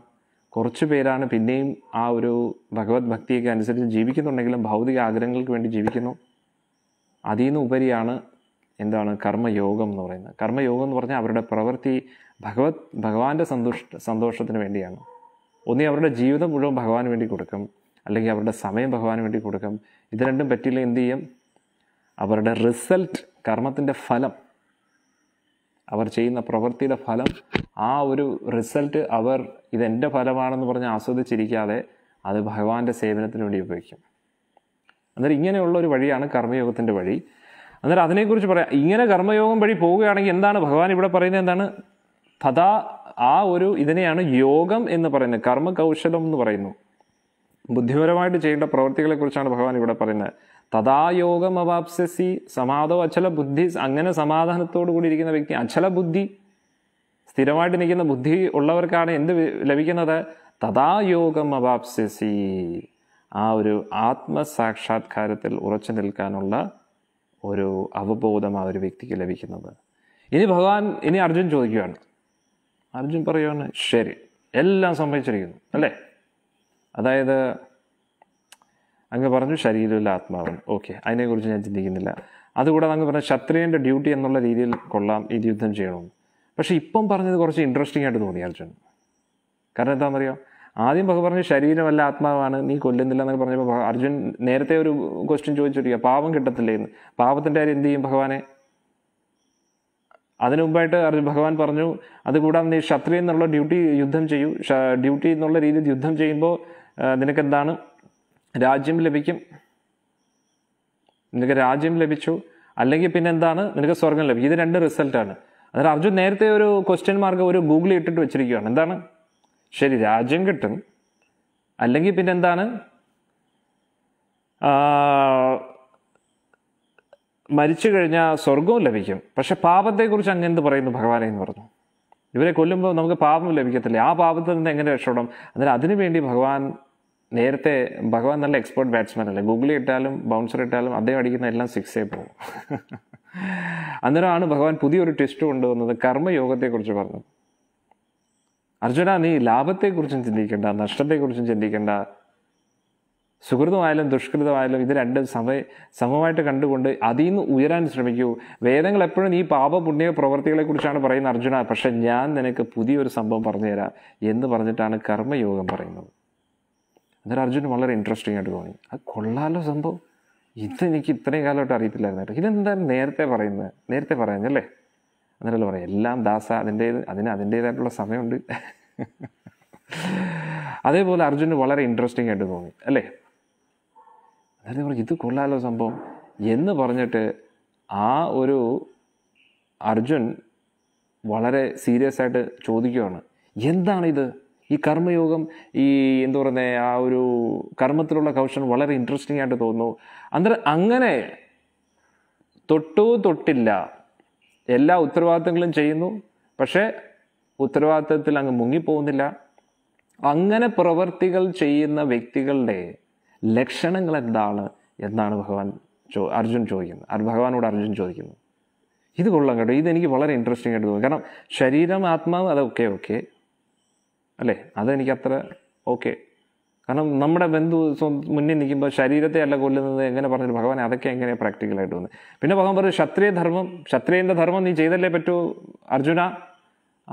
S1: കുറച്ച് പേരാണ് പിന്നെയും ആ ഒരു ഭഗവത് ഭക്തിയൊക്കെ അനുസരിച്ച് ജീവിക്കുന്നുണ്ടെങ്കിലും ഭൗതിക ആഗ്രഹങ്ങൾക്ക് വേണ്ടി ജീവിക്കുന്നു അതിൽ നിന്ന് ഉപരിയാണ് എന്താണ് കർമ്മയോഗം എന്ന് പറയുന്നത് കർമ്മയോഗം എന്ന് പറഞ്ഞാൽ അവരുടെ പ്രവൃത്തി ഭഗവത് ഭഗവാന്റെ സന്തോഷ സന്തോഷത്തിന് വേണ്ടിയാണ് ഒന്നി അവരുടെ ജീവിതം മുഴുവൻ ഭഗവാന് വേണ്ടി കൊടുക്കും അല്ലെങ്കിൽ അവരുടെ സമയം ഭഗവാന് വേണ്ടി കൊടുക്കും ഇത് രണ്ടും പറ്റിയില്ല എന്ത് ചെയ്യും അവരുടെ റിസൾട്ട് കർമ്മത്തിൻ്റെ ഫലം അവർ ചെയ്യുന്ന പ്രവൃത്തിയുടെ ഫലം ആ ഒരു റിസൾട്ട് അവർ ഇതെൻ്റെ ഫലമാണെന്ന് പറഞ്ഞ് ആസ്വദിച്ചിരിക്കാതെ അത് ഭഗവാന്റെ സേവനത്തിന് വേണ്ടി ഉപയോഗിക്കും അന്നേരം ഇങ്ങനെയുള്ള ഒരു വഴിയാണ് കർമ്മയോഗത്തിൻ്റെ വഴി അന്നേരം അതിനെക്കുറിച്ച് പറയാം ഇങ്ങനെ കർമ്മയോഗം വഴി പോവുകയാണെങ്കിൽ എന്താണ് ഭഗവാൻ ഇവിടെ പറയുന്നത് എന്താണ് തഥാ ആ ഒരു ഇതിനെയാണ് യോഗം എന്ന് പറയുന്നത് കർമ്മ കൗശലം എന്ന് പറയുന്നു ബുദ്ധിപരമായിട്ട് ചെയ്യേണ്ട പ്രവൃത്തികളെക്കുറിച്ചാണ് ഭഗവാൻ ഇവിടെ പറയുന്നത് തഥാ യോഗം അവാപ്സ്യസി സമാധോ അച്ചല ബുദ്ധി അങ്ങനെ സമാധാനത്തോടു കൂടി ഇരിക്കുന്ന വ്യക്തി അച്ചല ബുദ്ധി സ്ഥിരമായിട്ട് നിൽക്കുന്ന ബുദ്ധി ഉള്ളവർക്കാണ് എന്ത് ലഭിക്കുന്നത് തഥാ യോഗം അവാപ്സ്യസി ആ ഒരു ആത്മസാക്ഷാത്കാരത്തിൽ ഉറച്ചു നിൽക്കാനുള്ള ഒരു അവബോധം ആ ഒരു വ്യക്തിക്ക് ലഭിക്കുന്നത് ഇനി ഭഗവാൻ ഇനി അർജുൻ ചോദിക്കുകയാണ് അർജുൻ പറയുകയാണ് ശരി എല്ലാം സംഭവിച്ചിരിക്കുന്നു അല്ലേ അതായത് അങ്ങ് പറഞ്ഞു ശരീരമില്ല ആത്മാവും ഓക്കെ അതിനെക്കുറിച്ച് ഞാൻ ചിന്തിക്കുന്നില്ല അതുകൂടാതെ അങ്ങ് പറഞ്ഞ ക്ഷത്രിയൻ്റെ ഡ്യൂട്ടി എന്നുള്ള രീതിയിൽ കൊള്ളാം ഇത് യുദ്ധം ചെയ്യണമെന്ന് പക്ഷേ ഇപ്പം പറഞ്ഞത് കുറച്ച് ഇൻട്രസ്റ്റിംഗ് ആയിട്ട് തോന്നി അർജുൻ കാരണം എന്താണെന്നറിയോ ആദ്യം ഭഗ പറഞ്ഞു ശരീരമല്ല ആത്മാവാണ് നീ കൊല്ലുന്നില്ല എന്നൊക്കെ പറഞ്ഞപ്പോൾ അർജുൻ നേരത്തെ ഒരു ക്വസ്റ്റ്യൻ ചോദിച്ചിരിക്കുക പാപം കിട്ടത്തില്ലേ എന്ന് പാവത്തിൻ്റെ കാര്യം എന്ത് ചെയ്യും ഭഗവാനെ അതിനു മുമ്പായിട്ട് അർജുൻ ഭഗവാൻ പറഞ്ഞു അതുകൂടാതെ നീ ക്ഷത്രിയ എന്നുള്ള ഡ്യൂട്ടി യുദ്ധം ചെയ്യൂ ഡ്യൂട്ടി എന്നുള്ള രീതിയിൽ യുദ്ധം ചെയ്യുമ്പോൾ നിനക്കെന്താണ് രാജ്യം ലഭിക്കും നിനക്ക് രാജ്യം ലഭിച്ചു അല്ലെങ്കിൽ പിന്നെ എന്താണ് നിനക്ക് സ്വർഗം ലഭിക്കും ഇത് രണ്ട് റിസൾട്ടാണ് അതായത് അർജുൻ നേരത്തെ ഒരു ക്വസ്റ്റ്യൻ മാർക്ക് ഒരു ഗൂഗിളിൽ ഇട്ടിട്ട് വെച്ചിരിക്കുകയാണ് എന്താണ് ശരി രാജ്യം കിട്ടും അല്ലെങ്കിൽ പിന്നെ എന്താണ് മരിച്ചു കഴിഞ്ഞാൽ സ്വർഗവും ലഭിക്കും പക്ഷെ പാപത്തെക്കുറിച്ച് അങ്ങ് എന്ത് പറയുന്നു ഭഗവാനെ എന്ന് പറഞ്ഞു ഇവരെ കൊല്ലുമ്പോൾ നമുക്ക് പാപം ലഭിക്കത്തില്ല ആ പാപത്തിൽ നിന്ന് എങ്ങനെ രക്ഷപ്പെടും അന്നേരം അതിനുവേണ്ടി ഭഗവാൻ നേരത്തെ ഭഗവാൻ നല്ല എക്സ്പേർട്ട് ബാറ്റ്സ്മാൻ അല്ലേ ഗൂഗിളി ഇട്ടാലും ബൗൺസർ ഇട്ടാലും അദ്ദേഹം അടിക്കുന്ന എല്ലാം സിക്സേ പോകും അന്നേരമാണ് ഭഗവാൻ പുതിയൊരു ട്വിസ്റ്റ് കൊണ്ടുവന്നത് കർമ്മയോഗത്തെക്കുറിച്ച് പറഞ്ഞു അർജുന നീ ലാഭത്തെക്കുറിച്ചും ചിന്തിക്കേണ്ട നഷ്ടത്തെക്കുറിച്ചും ചിന്തിക്കേണ്ട സുഹൃതമായാലും ദുഷ്കൃതമായാലും ഇത് രണ്ടും സമ സമമായിട്ട് കണ്ടുകൊണ്ട് അതിൽ നിന്ന് ഉയരാൻ ശ്രമിക്കൂ വേദങ്ങൾ എപ്പോഴും ഈ പാപപുണ്യ പ്രവൃത്തികളെക്കുറിച്ചാണ് പറയുന്നത് അർജുന പക്ഷെ ഞാൻ നിനക്ക് പുതിയൊരു സംഭവം പറഞ്ഞുതരാം എന്ന് പറഞ്ഞിട്ടാണ് കർമ്മയോഗം പറയുന്നത് അന്നേരം അർജുന വളരെ ഇൻട്രസ്റ്റിംഗ് ആയിട്ട് തോന്നി അത് കൊള്ളാലോ സംഭവം ഇത് എനിക്ക് ഇത്രയും കാലമായിട്ട് അറിയത്തില്ലായിരുന്നു കേട്ടോ ഇതെന്തായാലും നേരത്തെ പറയുന്നത് നേരത്തെ പറയുന്നല്ലേ അന്നേരം പറയാം എല്ലാം ദാസ അതിൻ്റേത് അതിന് അതിൻ്റേതായിട്ടുള്ള സമയമുണ്ട് അതേപോലെ അർജുന് വളരെ ഇൻട്രസ്റ്റിംഗ് ആയിട്ട് തോന്നി അല്ലേ അതായത് പറഞ്ഞു ഇത് കൊള്ളാലോ സംഭവം എന്ന് പറഞ്ഞിട്ട് ആ ഒരു അർജുൻ വളരെ സീരിയസ് ആയിട്ട് ചോദിക്കുകയാണ് എന്താണിത് ഈ കർമ്മയോഗം ഈ എന്താ പറയുന്നത് ആ ഒരു കർമ്മത്തിലുള്ള കൗശലം വളരെ ഇൻട്രസ്റ്റിംഗ് ആയിട്ട് തോന്നുന്നു അന്നേരം അങ്ങനെ തൊട്ടോ തൊട്ടില്ല എല്ലാ ഉത്തരവാദിത്തങ്ങളും ചെയ്യുന്നു പക്ഷേ ഉത്തരവാദിത്തത്തിൽ അങ്ങ് മുങ്ങിപ്പോകുന്നില്ല അങ്ങനെ പ്രവർത്തികൾ ചെയ്യുന്ന വ്യക്തികളുടെ ലക്ഷണങ്ങൾ എന്താണ് എന്നാണ് ഭഗവാൻ ചോ അർജുൻ ചോദിക്കുന്നത് ഭഗവാനോട് അർജുൻ ചോദിക്കുന്നു ഇത് കൊള്ളാം കേട്ടോ ഇതെനിക്ക് വളരെ ഇൻട്രസ്റ്റിംഗ് ആയിട്ട് തോന്നി കാരണം ശരീരം ആത്മാവ് അത് ഓക്കെ ഓക്കെ അല്ലേ അതെനിക്ക് അത്ര ഓക്കെ കാരണം നമ്മുടെ ബന്ധു മുന്നിൽ നിൽക്കുമ്പോൾ ശരീരത്തെ അല്ല കൊല്ലുന്നത് എങ്ങനെ പറഞ്ഞു ഭഗവാൻ അതൊക്കെ എങ്ങനെ പ്രാക്ടിക്കലായിട്ട് വന്നു പിന്നെ ഭഗവാൻ പറഞ്ഞു ക്ഷത്രിയ ധർമ്മം ക്ഷത്രിയൻ്റെ ധർമ്മം നീ ചെയ്തല്ലേ പറ്റൂ അർജുന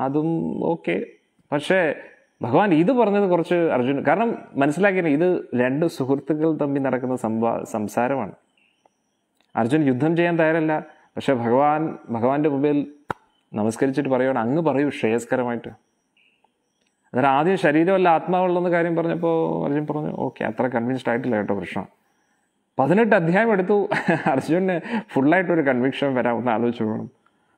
S1: അതും ഓക്കെ പക്ഷേ ഭഗവാൻ ഇത് പറഞ്ഞത് കുറച്ച് അർജുൻ കാരണം മനസ്സിലാക്കി ഇത് രണ്ട് സുഹൃത്തുക്കൾ തമ്മിൽ നടക്കുന്ന സംവാ സംസാരമാണ് അർജുൻ യുദ്ധം ചെയ്യാൻ തയ്യാറല്ല പക്ഷെ ഭഗവാൻ ഭഗവാന്റെ മുമ്പിൽ നമസ്കരിച്ചിട്ട് പറയുവാണ് അങ്ങ് പറയൂ ശ്രേയസ്കരമായിട്ട് അതായത് ആദ്യം ശരീരമല്ല ആത്മാവുള്ളെന്ന് കാര്യം പറഞ്ഞപ്പോൾ അർജുൻ പറഞ്ഞു ഓക്കെ അത്ര കൺവിൻസ്ഡ് ആയിട്ടില്ല കേട്ടോ കൃഷ്ണ പതിനെട്ട് അധ്യായം എടുത്തു അർജുനെ ഫുള്ളായിട്ടൊരു കൺവിക്ഷൻ വരാമെന്ന് ആലോചിച്ചു പോകണം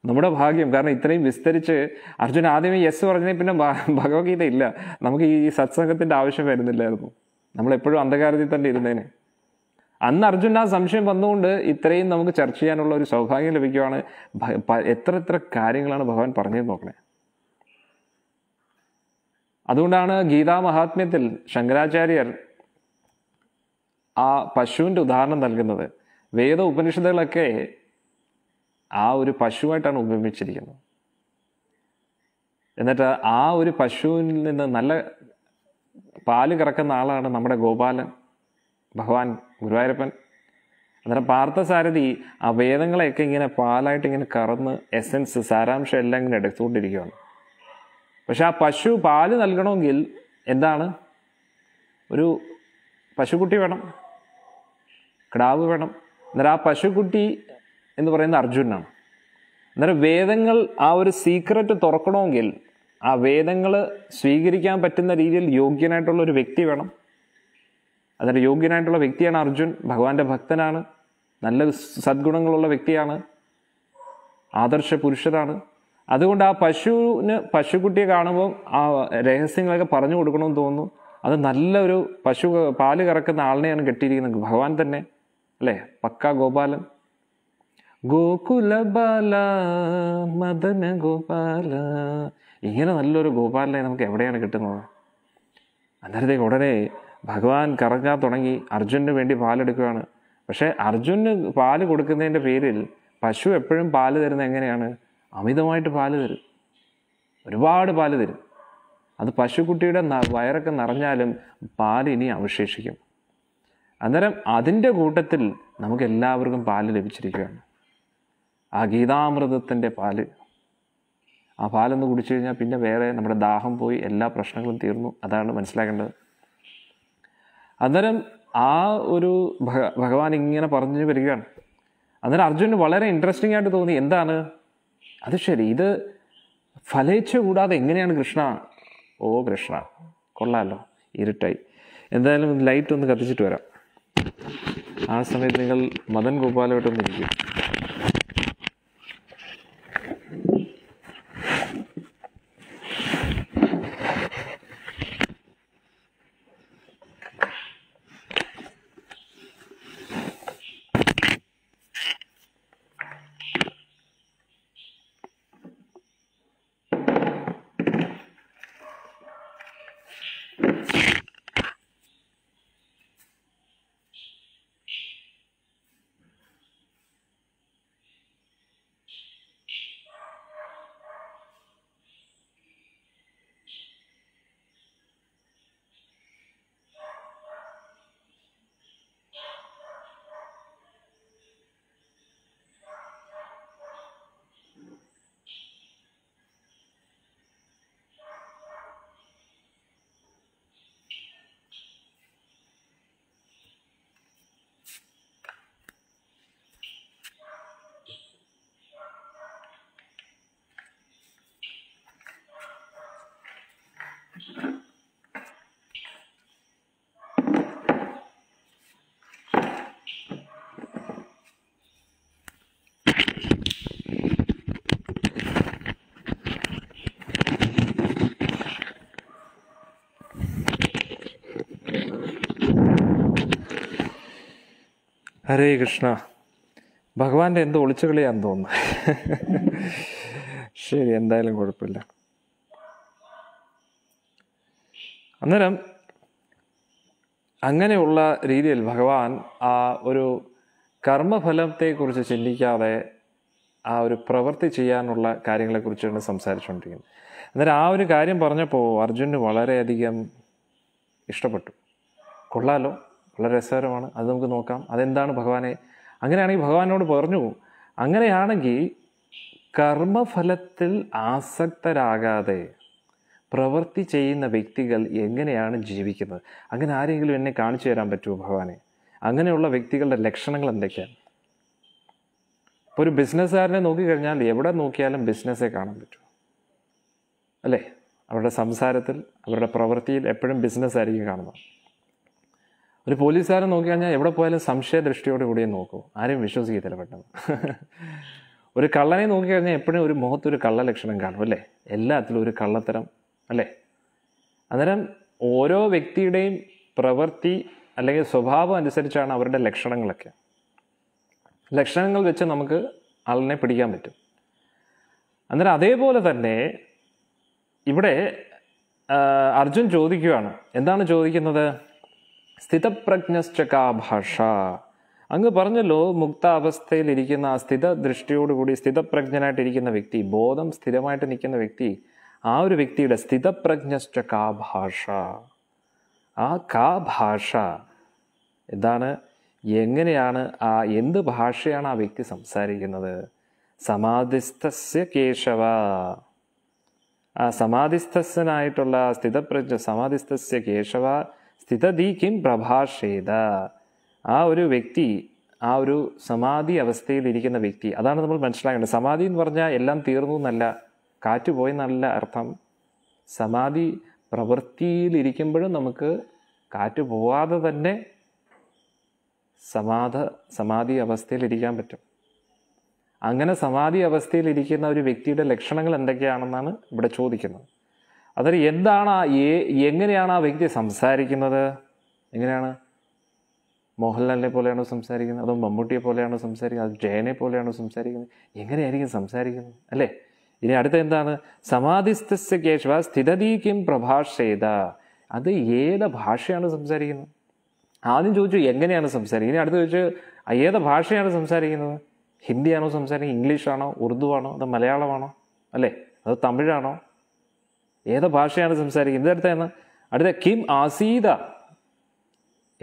S1: നമ്മുടെ ഭാഗ്യം കാരണം ഇത്രയും വിസ്തരിച്ച് അർജുൻ ആദ്യമേ യെസ് പറഞ്ഞേ പിന്നെ ഭഗവത്ഗീത ഇല്ല നമുക്ക് ഈ സത്സംഗത്തിൻ്റെ ആവശ്യം വരുന്നില്ലായിരുന്നു നമ്മളെപ്പോഴും അന്ധകാരത്തിൽ തന്നെ ഇരുന്നേനെ അന്ന് അർജുൻ ആ സംശയം വന്നുകൊണ്ട് ഇത്രയും നമുക്ക് ചർച്ച ചെയ്യാനുള്ള ഒരു സൗഭാഗ്യം ലഭിക്കുകയാണ് എത്ര എത്ര കാര്യങ്ങളാണ് ഭഗവാൻ പറഞ്ഞു നോക്കണേ അതുകൊണ്ടാണ് ഗീതാ മഹാത്മ്യത്തിൽ ശങ്കരാചാര്യർ ആ പശുവിൻ്റെ ഉദാഹരണം നൽകുന്നത് വേദ ഉപനിഷത്തുകളൊക്കെ ആ ഒരു പശുവായിട്ടാണ് ഉപമിച്ചിരിക്കുന്നത് എന്നിട്ട് ആ ഒരു പശുവിൽ നിന്ന് നല്ല പാല് കറക്കുന്ന ആളാണ് നമ്മുടെ ഗോപാലൻ ഭഗവാൻ ഗുരുവായൂരപ്പൻ അന്നേരം പാർത്ഥസാരഥി ആ വേദങ്ങളെയൊക്കെ ഇങ്ങനെ പാലായിട്ട് ഇങ്ങനെ കറന്ന് എസൻസ് സാരാംശം എല്ലാം ഇങ്ങനെ എടുത്തുകൊണ്ടിരിക്കുകയാണ് പക്ഷെ ആ പശു പാല് നൽകണമെങ്കിൽ എന്താണ് ഒരു പശുക്കുട്ടി വേണം കിടാവ് വേണം എന്നാൽ ആ പശുക്കുട്ടി എന്ന് പറയുന്ന അർജുനാണ് അന്നേരം വേദങ്ങൾ ആ ഒരു സീക്രറ്റ് തുറക്കണമെങ്കിൽ ആ വേദങ്ങൾ സ്വീകരിക്കാൻ പറ്റുന്ന രീതിയിൽ യോഗ്യനായിട്ടുള്ള ഒരു വ്യക്തി വേണം അതിൻ്റെ യോഗ്യനായിട്ടുള്ള വ്യക്തിയാണ് അർജുൻ ഭഗവാന്റെ ഭക്തനാണ് നല്ല സദ്ഗുണങ്ങളുള്ള വ്യക്തിയാണ് ആദർശ പുരുഷരാണ് അതുകൊണ്ട് ആ പശുവിന് പശുക്കുട്ടിയെ കാണുമ്പോൾ ആ രഹസ്യങ്ങളൊക്കെ പറഞ്ഞു കൊടുക്കണമെന്ന് തോന്നുന്നു അത് നല്ലൊരു പശു പാല് കറക്കുന്ന ആളിനെയാണ് കെട്ടിയിരിക്കുന്നത് ഭഗവാൻ തന്നെ അല്ലേ പക്ക ഗോപാലൻ
S2: ഗോകുലബാല മദന
S1: ഗോപാല ഇങ്ങനെ നല്ലൊരു ഗോപാലനെ നമുക്ക് എവിടെയാണ് കിട്ടുന്നത് അന്നേരത്തേക്ക് ഉടനെ ഭഗവാൻ കറങ്ങാൻ തുടങ്ങി അർജുനന് വേണ്ടി പാലെടുക്കുകയാണ് പക്ഷേ അർജുനന് പാല് കൊടുക്കുന്നതിൻ്റെ പേരിൽ പശു എപ്പോഴും പാല് തരുന്നത് എങ്ങനെയാണ് അമിതമായിട്ട് പാല് തരും ഒരുപാട് പാല് തരും അത് പശുക്കുട്ടിയുടെ വയറൊക്കെ നിറഞ്ഞാലും പാൽ ഇനി അവശേഷിക്കും അന്നേരം അതിൻ്റെ കൂട്ടത്തിൽ നമുക്ക് എല്ലാവർക്കും പാല് ലഭിച്ചിരിക്കുകയാണ് ആ ഗീതാമൃതത്തിൻ്റെ പാല് ആ പാലൊന്ന് കുടിച്ചു കഴിഞ്ഞാൽ പിന്നെ വേറെ നമ്മുടെ ദാഹം പോയി എല്ലാ പ്രശ്നങ്ങളും തീർന്നു അതാണ് മനസ്സിലാക്കേണ്ടത് അന്നേരം ആ ഒരു ഭഗവാൻ ഇങ്ങനെ പറഞ്ഞു വരികയാണ് അന്നേരം അർജുന് വളരെ ഇൻട്രസ്റ്റിംഗ് ആയിട്ട് തോന്നി എന്താണ് അത് ശരി ഇത് ഫലേച്ഛ കൂടാതെ എങ്ങനെയാണ് കൃഷ്ണ ഓ കൃഷ്ണ കൊള്ളാമല്ലോ ഇരുട്ടായി എന്തായാലും ലൈറ്റ് ഒന്ന് കത്തിച്ചിട്ട് വരാം ആ സമയത്ത് നിങ്ങൾ മദൻ ഗോപാലോട്ടൊന്നിരിക്കും ഹരേ കൃഷ്ണ ഭഗവാന്റെ എന്ത് ഒളിച്ചു കളിയാന്ന് തോന്നുന്നു ശരി എന്തായാലും കുഴപ്പമില്ല അന്നേരം അങ്ങനെയുള്ള രീതിയിൽ ഭഗവാൻ ആ ഒരു കർമ്മഫലത്തെക്കുറിച്ച് ചിന്തിക്കാതെ ആ ഒരു പ്രവൃത്തി ചെയ്യാനുള്ള കാര്യങ്ങളെക്കുറിച്ചാണ് സംസാരിച്ചുകൊണ്ടിരിക്കുന്നത് അന്നേരം ആ ഒരു കാര്യം പറഞ്ഞപ്പോൾ അർജുന് വളരെയധികം ഇഷ്ടപ്പെട്ടു കൊള്ളാലോ വളരെ രസകരമാണ് അത് നമുക്ക് നോക്കാം അതെന്താണ് ഭഗവാനെ അങ്ങനെയാണെങ്കിൽ ഭഗവാനോട് പറഞ്ഞു അങ്ങനെയാണെങ്കിൽ കർമ്മഫലത്തിൽ ആസക്തരാകാതെ പ്രവൃത്തി ചെയ്യുന്ന വ്യക്തികൾ എങ്ങനെയാണ് ജീവിക്കുന്നത് അങ്ങനെ ആരെങ്കിലും എന്നെ കാണിച്ചു തരാൻ പറ്റുമോ ഭഗവാനെ അങ്ങനെയുള്ള വ്യക്തികളുടെ ലക്ഷണങ്ങൾ എന്തൊക്കെയാണ് ഇപ്പോൾ ഒരു ബിസിനസ്സുകാരനെ നോക്കിക്കഴിഞ്ഞാൽ എവിടെ നോക്കിയാലും ബിസിനസ്സേ കാണാൻ പറ്റും അല്ലേ അവരുടെ സംസാരത്തിൽ അവരുടെ പ്രവൃത്തിയിൽ എപ്പോഴും ബിസിനസ് കാണുന്നത് ഒരു പോലീസുകാരൻ നോക്കി കഴിഞ്ഞാൽ എവിടെ പോയാലും സംശയ ദൃഷ്ടിയോട് കൂടിയേ നോക്കും ആരെയും വിശ്വസിക്കത്തില്ല പെട്ടെന്ന് ഒരു കള്ളനെ നോക്കി കഴിഞ്ഞാൽ എപ്പോഴും ഒരു മുഖത്തൊരു കള്ള ലക്ഷണം കാണും അല്ലേ എല്ലാത്തിലും ഒരു കള്ളത്തരം അല്ലേ അന്നേരം ഓരോ വ്യക്തിയുടെയും പ്രവൃത്തി അല്ലെങ്കിൽ സ്വഭാവം അനുസരിച്ചാണ് അവരുടെ ലക്ഷണങ്ങളൊക്കെ ലക്ഷണങ്ങൾ വെച്ച് നമുക്ക് ആളിനെ പിടിക്കാൻ പറ്റും അന്നേരം അതേപോലെ തന്നെ ഇവിടെ അർജുൻ ചോദിക്കുകയാണ് എന്താണ് ചോദിക്കുന്നത് സ്ഥിതപ്രജ്ഞശ്ചകാഭാഷ അങ്ങ് പറഞ്ഞല്ലോ മുക്താവസ്ഥയിൽ ഇരിക്കുന്ന ആ സ്ഥിത ദൃഷ്ടിയോടുകൂടി സ്ഥിതപ്രജ്ഞനായിട്ടിരിക്കുന്ന വ്യക്തി ബോധം സ്ഥിരമായിട്ട് നിൽക്കുന്ന വ്യക്തി ആ ഒരു വ്യക്തിയുടെ സ്ഥിതപ്രജ്ഞശ്ചകാഭാഷ ഭാഷ ആ കാ ഭാഷ എന്താണ് എങ്ങനെയാണ് ആ എന്ത് ഭാഷയാണ് ആ വ്യക്തി സംസാരിക്കുന്നത് സമാധിസ്ഥസ്യ കേശവ ആ സമാധിസ്ഥസ്സനായിട്ടുള്ള സ്ഥിതപ്രജ്ഞ സമാധിസ്ഥസ്യ കേശവ സ്ഥിതധി കിം പ്രഭാഷേത ആ ഒരു വ്യക്തി ആ ഒരു സമാധി അവസ്ഥയിൽ ഇരിക്കുന്ന വ്യക്തി അതാണ് നമ്മൾ മനസ്സിലാക്കേണ്ടത് സമാധി എന്ന് പറഞ്ഞാൽ എല്ലാം തീർന്നു എന്നല്ല കാറ്റ് പോയെന്നല്ല അർത്ഥം സമാധി പ്രവൃത്തിയിലിരിക്കുമ്പോഴും നമുക്ക് കാറ്റ് പോവാതെ തന്നെ സമാധ സമാധി അവസ്ഥയിലിരിക്കാൻ പറ്റും അങ്ങനെ സമാധി അവസ്ഥയിലിരിക്കുന്ന ഒരു വ്യക്തിയുടെ ലക്ഷണങ്ങൾ എന്തൊക്കെയാണെന്നാണ് ഇവിടെ ചോദിക്കുന്നത് അന്നേരം എന്താണ് ആ എങ്ങനെയാണ് ആ വ്യക്തി സംസാരിക്കുന്നത് എങ്ങനെയാണ് മോഹൻലാലിനെ പോലെയാണോ സംസാരിക്കുന്നത് അതോ മമ്മൂട്ടിയെ പോലെയാണോ സംസാരിക്കുന്നത് അത് ജയനെ പോലെയാണോ സംസാരിക്കുന്നത് എങ്ങനെയായിരിക്കും സംസാരിക്കുന്നത് അല്ലേ ഇനി അടുത്ത എന്താണ് സമാധിസ്ഥ കേശവ സ്ഥിതതി കിം പ്രഭാഷേത അത് ഏത് ഭാഷയാണ് സംസാരിക്കുന്നത് ആദ്യം ചോദിച്ചു എങ്ങനെയാണ് സംസാരിക്കുന്നത് ഇനി അടുത്ത ചോദിച്ചു ഏത് ഭാഷയാണ് സംസാരിക്കുന്നത് ഹിന്ദിയാണോ സംസാരിക്കുന്നത് ഇംഗ്ലീഷാണോ ഉറുദു ആണോ മലയാളമാണോ അല്ലേ അത് തമിഴാണോ ഏത് ഭാഷയാണ് സംസാരിക്കുന്നത് ഇതടുത്തെന്ന് അടുത്ത കിം ആസീത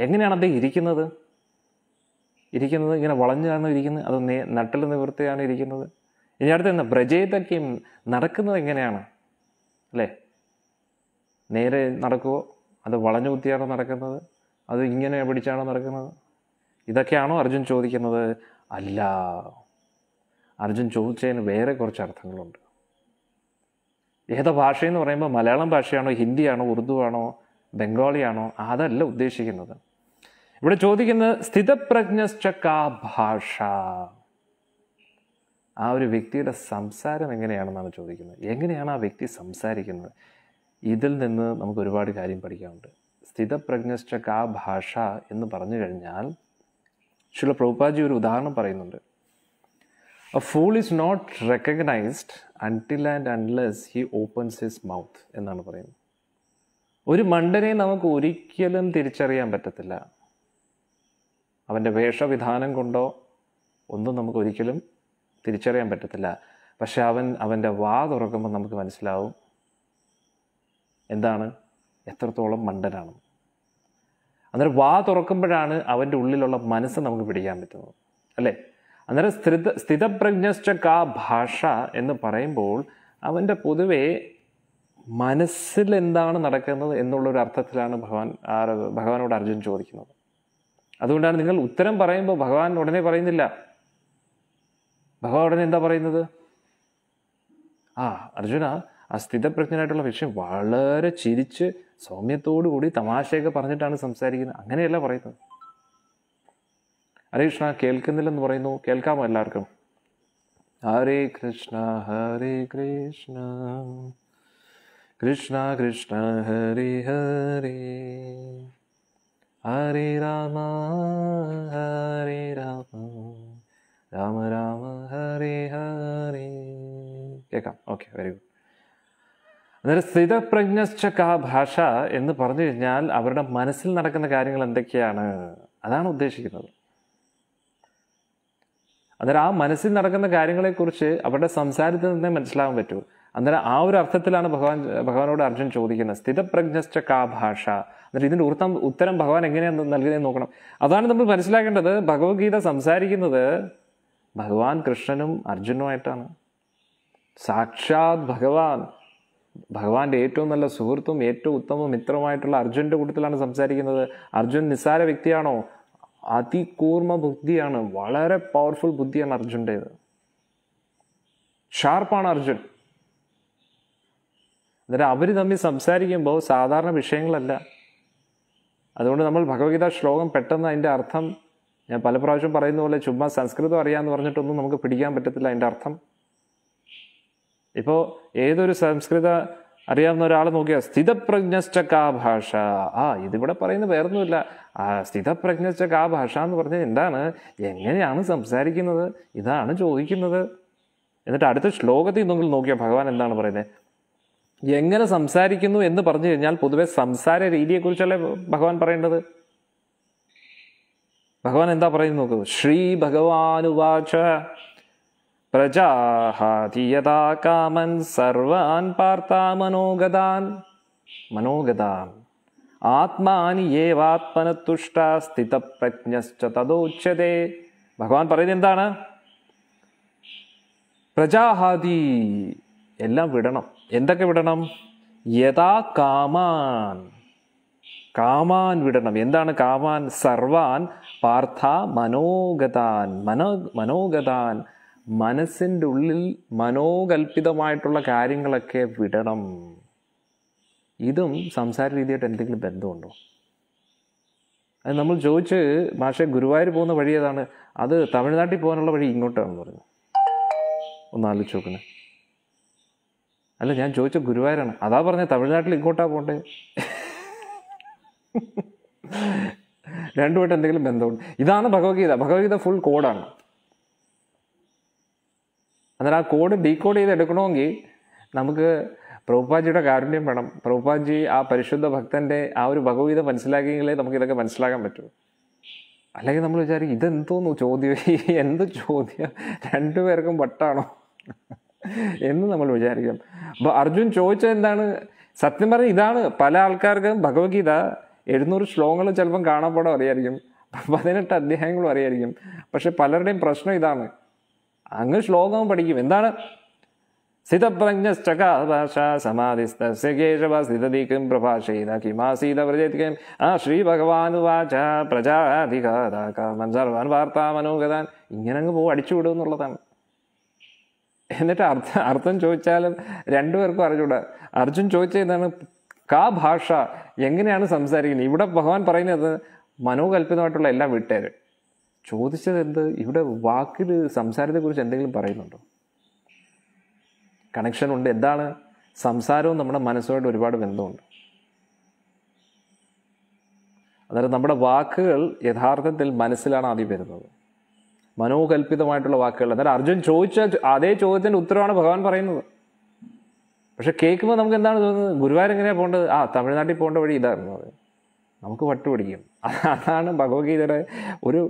S1: എങ്ങനെയാണ് അദ്ദേഹം ഇരിക്കുന്നത് ഇരിക്കുന്നത് ഇങ്ങനെ വളഞ്ഞാണോ ഇരിക്കുന്നത് അത് നട്ടൽ നിവൃത്തിയാണ് ഇരിക്കുന്നത് ഇനി അടുത്ത എന്താ കിം നടക്കുന്നത് എങ്ങനെയാണ് അല്ലേ നേരെ നടക്കുമോ അത് വളഞ്ഞു കുത്തിയാണോ നടക്കുന്നത് അത് ഇങ്ങനെ പിടിച്ചാണോ നടക്കുന്നത് ഇതൊക്കെയാണോ അർജുൻ ചോദിക്കുന്നത് അല്ല അർജുൻ ചോദിച്ചതിന് വേറെ കുറച്ച് അർത്ഥങ്ങളുണ്ട് ഏതാ ഭാഷയെന്ന് പറയുമ്പോൾ മലയാളം ഭാഷയാണോ ഹിന്ദിയാണോ ആണോ ബംഗാളിയാണോ അതല്ല ഉദ്ദേശിക്കുന്നത് ഇവിടെ ചോദിക്കുന്നത് സ്ഥിതപ്രജ്ഞശ്ചക്കാ ഭാഷ ആ ഒരു വ്യക്തിയുടെ സംസാരം എങ്ങനെയാണെന്നാണ് ചോദിക്കുന്നത് എങ്ങനെയാണ് ആ വ്യക്തി സംസാരിക്കുന്നത് ഇതിൽ നിന്ന് നമുക്ക് ഒരുപാട് കാര്യം പഠിക്കാനുണ്ട് സ്ഥിതപ്രജ്ഞശ്ചക്കാ ഭാഷ എന്ന് പറഞ്ഞു കഴിഞ്ഞാൽ ശ്രീ പ്രഭുപാജി ഒരു ഉദാഹരണം പറയുന്നുണ്ട് a fool is not recognised until and unless he opens his mouth എന്നാണ് പറയുന്നത് ഒരു മണ്ടനെ നമുക്ക് ഒരിക്കലും തിരിച്ചറിയാൻ പറ്റത്തില്ല അവൻ്റെ വേഷവിധാനം കൊണ്ടോ ഒന്നും നമുക്ക് ഒരിക്കലും തിരിച്ചറിയാൻ പറ്റത്തില്ല പക്ഷെ അവൻ അവൻ്റെ വാ തുറക്കുമ്പോൾ നമുക്ക് മനസ്സിലാവും എന്താണ് എത്രത്തോളം മണ്ടനാണ് അന്നേരം വാ തുറക്കുമ്പോഴാണ് അവൻ്റെ ഉള്ളിലുള്ള മനസ്സ് നമുക്ക് പിടിക്കാൻ പറ്റുന്നത് അല്ലേ അന്നേരം സ്ഥിത സ്ഥിതപ്രജ്ഞശ്ച കാ ഭാഷ എന്ന് പറയുമ്പോൾ അവൻ്റെ പൊതുവെ മനസ്സിൽ എന്താണ് നടക്കുന്നത് എന്നുള്ളൊരു അർത്ഥത്തിലാണ് ഭഗവാൻ ഭഗവാനോട് അർജുൻ ചോദിക്കുന്നത് അതുകൊണ്ടാണ് നിങ്ങൾ ഉത്തരം പറയുമ്പോൾ ഭഗവാൻ ഉടനെ പറയുന്നില്ല ഭഗവാൻ ഉടനെ എന്താ പറയുന്നത് ആ അർജുന ആ സ്ഥിതപ്രജ്ഞനായിട്ടുള്ള വിഷയം വളരെ ചിരിച്ച് സൗമ്യത്തോടു കൂടി തമാശയൊക്കെ പറഞ്ഞിട്ടാണ് സംസാരിക്കുന്നത് അങ്ങനെയല്ല പറയുന്നത് കൃഷ്ണ കേൾക്കുന്നില്ലെന്ന് പറയുന്നു കേൾക്കാമോ എല്ലാവർക്കും ഹരേ കൃഷ്ണ ഹരേ കൃഷ്ണ
S2: കൃഷ്ണ കൃഷ്ണ ഹരേ ഹരേ ഹരേ രാമ ഹരേ രാമ രാമ രാമ ഹരേ ഹരേ കേൾക്കാം ഓക്കെ വെരി
S1: ഗുഡ് അന്നേരം സ്ഥിതപ്രജ്ഞശ്ച കാ ഭാഷ എന്ന് പറഞ്ഞു കഴിഞ്ഞാൽ അവരുടെ മനസ്സിൽ നടക്കുന്ന കാര്യങ്ങൾ എന്തൊക്കെയാണ് അതാണ് ഉദ്ദേശിക്കുന്നത് അന്നേരം ആ മനസ്സിൽ നടക്കുന്ന കാര്യങ്ങളെക്കുറിച്ച് അവരുടെ സംസാരത്തിൽ നിന്നേ മനസ്സിലാവാൻ പറ്റൂ അന്നേരം ആ ഒരു അർത്ഥത്തിലാണ് ഭഗവാൻ ഭഗവാനോട് അർജുൻ ചോദിക്കുന്നത് സ്ഥിതപ്രജ്ഞസ്റ്റ കാ ഭാഷ എന്നിട്ട് ഇതിൻ്റെ ഉത്തം ഉത്തരം ഭഗവാൻ എങ്ങനെയാണ് നൽകുന്നതെന്ന് നോക്കണം അതാണ് നമ്മൾ മനസ്സിലാക്കേണ്ടത് ഭഗവത്ഗീത സംസാരിക്കുന്നത് ഭഗവാൻ കൃഷ്ണനും അർജുനുമായിട്ടാണ് സാക്ഷാത് ഭഗവാൻ ഭഗവാന്റെ ഏറ്റവും നല്ല സുഹൃത്തും ഏറ്റവും ഉത്തമ മിത്രമായിട്ടുള്ള അർജുൻ്റെ കൂട്ടത്തിലാണ് സംസാരിക്കുന്നത് അർജുൻ നിസ്സാര വ്യക്തിയാണോ അതികൂർമ്മ ബുദ്ധിയാണ് വളരെ പവർഫുൾ ബുദ്ധിയാണ് അർജുൻ്റേത് ഷാർപ്പാണ് അർജുൻ എന്നിട്ട് അവർ തമ്മിൽ സംസാരിക്കുമ്പോൾ സാധാരണ വിഷയങ്ങളല്ല അതുകൊണ്ട് നമ്മൾ ഭഗവത്ഗീത ശ്ലോകം പെട്ടെന്ന് അതിൻ്റെ അർത്ഥം ഞാൻ പല പ്രാവശ്യം പറയുന്ന പോലെ ചുമ്മാ സംസ്കൃതം അറിയാമെന്ന് പറഞ്ഞിട്ടൊന്നും നമുക്ക് പിടിക്കാൻ പറ്റത്തില്ല അതിൻ്റെ അർത്ഥം ഇപ്പോൾ ഏതൊരു സംസ്കൃത അറിയാവുന്ന ഒരാൾ നോക്കിയാൽ ഭാഷ ആ ഇതിവിടെ പറയുന്ന വേറൊന്നുമില്ല ആ ഭാഷ എന്ന് പറഞ്ഞാൽ എന്താണ് എങ്ങനെയാണ് സംസാരിക്കുന്നത് ഇതാണ് ചോദിക്കുന്നത് എന്നിട്ട് അടുത്ത ശ്ലോകത്തിൽ നിങ്ങൾ നോക്കിയാൽ ഭഗവാൻ എന്താണ് പറയുന്നത് എങ്ങനെ സംസാരിക്കുന്നു എന്ന് പറഞ്ഞു കഴിഞ്ഞാൽ പൊതുവെ സംസാര രീതിയെക്കുറിച്ചല്ലേ ഭഗവാൻ പറയേണ്ടത് ഭഗവാൻ എന്താ പറയുന്നത് നോക്കൂ ശ്രീ ഭഗവാനുവാച பிரஜாஹாதி யதா காமன் சர்வான் பார்த்தா மனோகதான் மனோகதான் ஆத்மானி ஏவாத்மன തുഷ്ടാ സ്ഥിത പ്രജ്ഞശ്ച തദോച്യതേ ഭഗവാൻ പറയുന്നത് എന്താണ് പ്രജാഹാതി എല്ലാം വിടണം എന്തൊക്കെ വിടണം യഥാ കാമാൻ കാമാൻ വിടണം എന്താണ് കാമാൻ സർവാൻ പാർത്ഥ മനോഗതാൻ മനോ മനോഗതാൻ മനസ്സിൻ്റെ ഉള്ളിൽ മനോകൽപ്പിതമായിട്ടുള്ള കാര്യങ്ങളൊക്കെ വിടണം ഇതും സംസാര രീതിയായിട്ട് എന്തെങ്കിലും ബന്ധമുണ്ടോ അത് നമ്മൾ ചോദിച്ച് മാഷെ ഗുരുവായൂർ പോകുന്ന വഴി ഏതാണ് അത് തമിഴ്നാട്ടിൽ പോകാനുള്ള വഴി ഇങ്ങോട്ടാണെന്ന് പറഞ്ഞു ഒന്ന് ആലോചിച്ച് നോക്കുന്നത് അല്ല ഞാൻ ചോദിച്ച ഗുരുവായൂരാണ് അതാ പറഞ്ഞത് തമിഴ്നാട്ടിൽ ഇങ്ങോട്ടാ പോണ്ടേ രണ്ടുമായിട്ട് എന്തെങ്കിലും ബന്ധമുണ്ട് ഇതാണ് ഭഗവത്ഗീത ഭഗവത്ഗീത ഫുൾ കോഡാണ് എന്നാൽ ആ കോഡ് ഡീകോഡ് ചെയ്ത് എടുക്കണമെങ്കിൽ നമുക്ക് പ്രഭുപാജിയുടെ കാരുണ്യം വേണം പ്രഭുപാജി ആ പരിശുദ്ധ ഭക്തൻ്റെ ആ ഒരു ഭഗവീത മനസ്സിലാക്കിയെങ്കിലേ നമുക്ക് ഇതൊക്കെ മനസ്സിലാക്കാൻ പറ്റൂ അല്ലെങ്കിൽ നമ്മൾ വിചാരിക്കും ഇതെന്തോന്നു ചോദ്യം ഈ എന്ത് ചോദ്യം രണ്ടുപേർക്കും വട്ടാണോ എന്ന് നമ്മൾ വിചാരിക്കും അപ്പോൾ അർജുൻ ചോദിച്ചത് എന്താണ് സത്യം പറഞ്ഞാൽ ഇതാണ് പല ആൾക്കാർക്കും ഭഗവത്ഗീത എഴുന്നൂറ് ശ്ലോകങ്ങൾ ചിലപ്പം കാണാപ്പാടം അറിയായിരിക്കും പതിനെട്ട് അധ്യായങ്ങളും അറിയായിരിക്കും പക്ഷെ പലരുടെയും പ്രശ്നം ഇതാണ് അങ്ങ് ശ്ലോകവും പഠിക്കും എന്താണ് സ്ഥിതപ്രജ്ഞശ്ചകാഭാഷാസമാധിസ്ഥേശവസ്ഥിതീകം പ്രഭാഷയിത കിമാസീത വ്രജേത്കം ആ ശ്രീ ഭഗവാനുവാച പ്രജാധികാതാകാമൻ സർവാൻ വാർത്താമനോഗതാൻ ഇങ്ങനെ അങ്ങ് പോകും അടിച്ചുവിടും എന്നുള്ളതാണ് എന്നിട്ട് അർത്ഥം അർത്ഥം ചോദിച്ചാലും രണ്ടുപേർക്കും അറിഞ്ഞൂടാ അർജുൻ ചോദിച്ച കാ ഭാഷ എങ്ങനെയാണ് സംസാരിക്കുന്നത് ഇവിടെ ഭഗവാൻ പറയുന്നത് മനോകൽപിതമായിട്ടുള്ള എല്ലാം വിട്ടേര് ചോദിച്ചത് എന്ത് ഇവിടെ വാക്കിൽ സംസാരത്തെക്കുറിച്ച് എന്തെങ്കിലും പറയുന്നുണ്ടോ കണക്ഷൻ ഉണ്ട് എന്താണ് സംസാരവും നമ്മുടെ മനസ്സുമായിട്ട് ഒരുപാട് ബന്ധമുണ്ട് അതായത് നമ്മുടെ വാക്കുകൾ യഥാർത്ഥത്തിൽ മനസ്സിലാണ് ആദ്യം വരുന്നത് മനോകൽപിതമായിട്ടുള്ള വാക്കുകൾ എന്നാൽ അർജുൻ ചോദിച്ച അതേ ചോദ്യത്തിൻ്റെ ഉത്തരവാണ് ഭഗവാൻ പറയുന്നത് പക്ഷെ കേൾക്കുമ്പോൾ നമുക്ക് എന്താണ് തോന്നുന്നത് ഗുരുവായൂർ എങ്ങനെയാണ് പോകേണ്ടത് ആ തമിഴ്നാട്ടിൽ പോകേണ്ട വഴി ഇതായിരുന്നു അത് നമുക്ക് പട്ടുപിടിക്കും അതാണ് ഭഗവത്ഗീതയുടെ ഒരു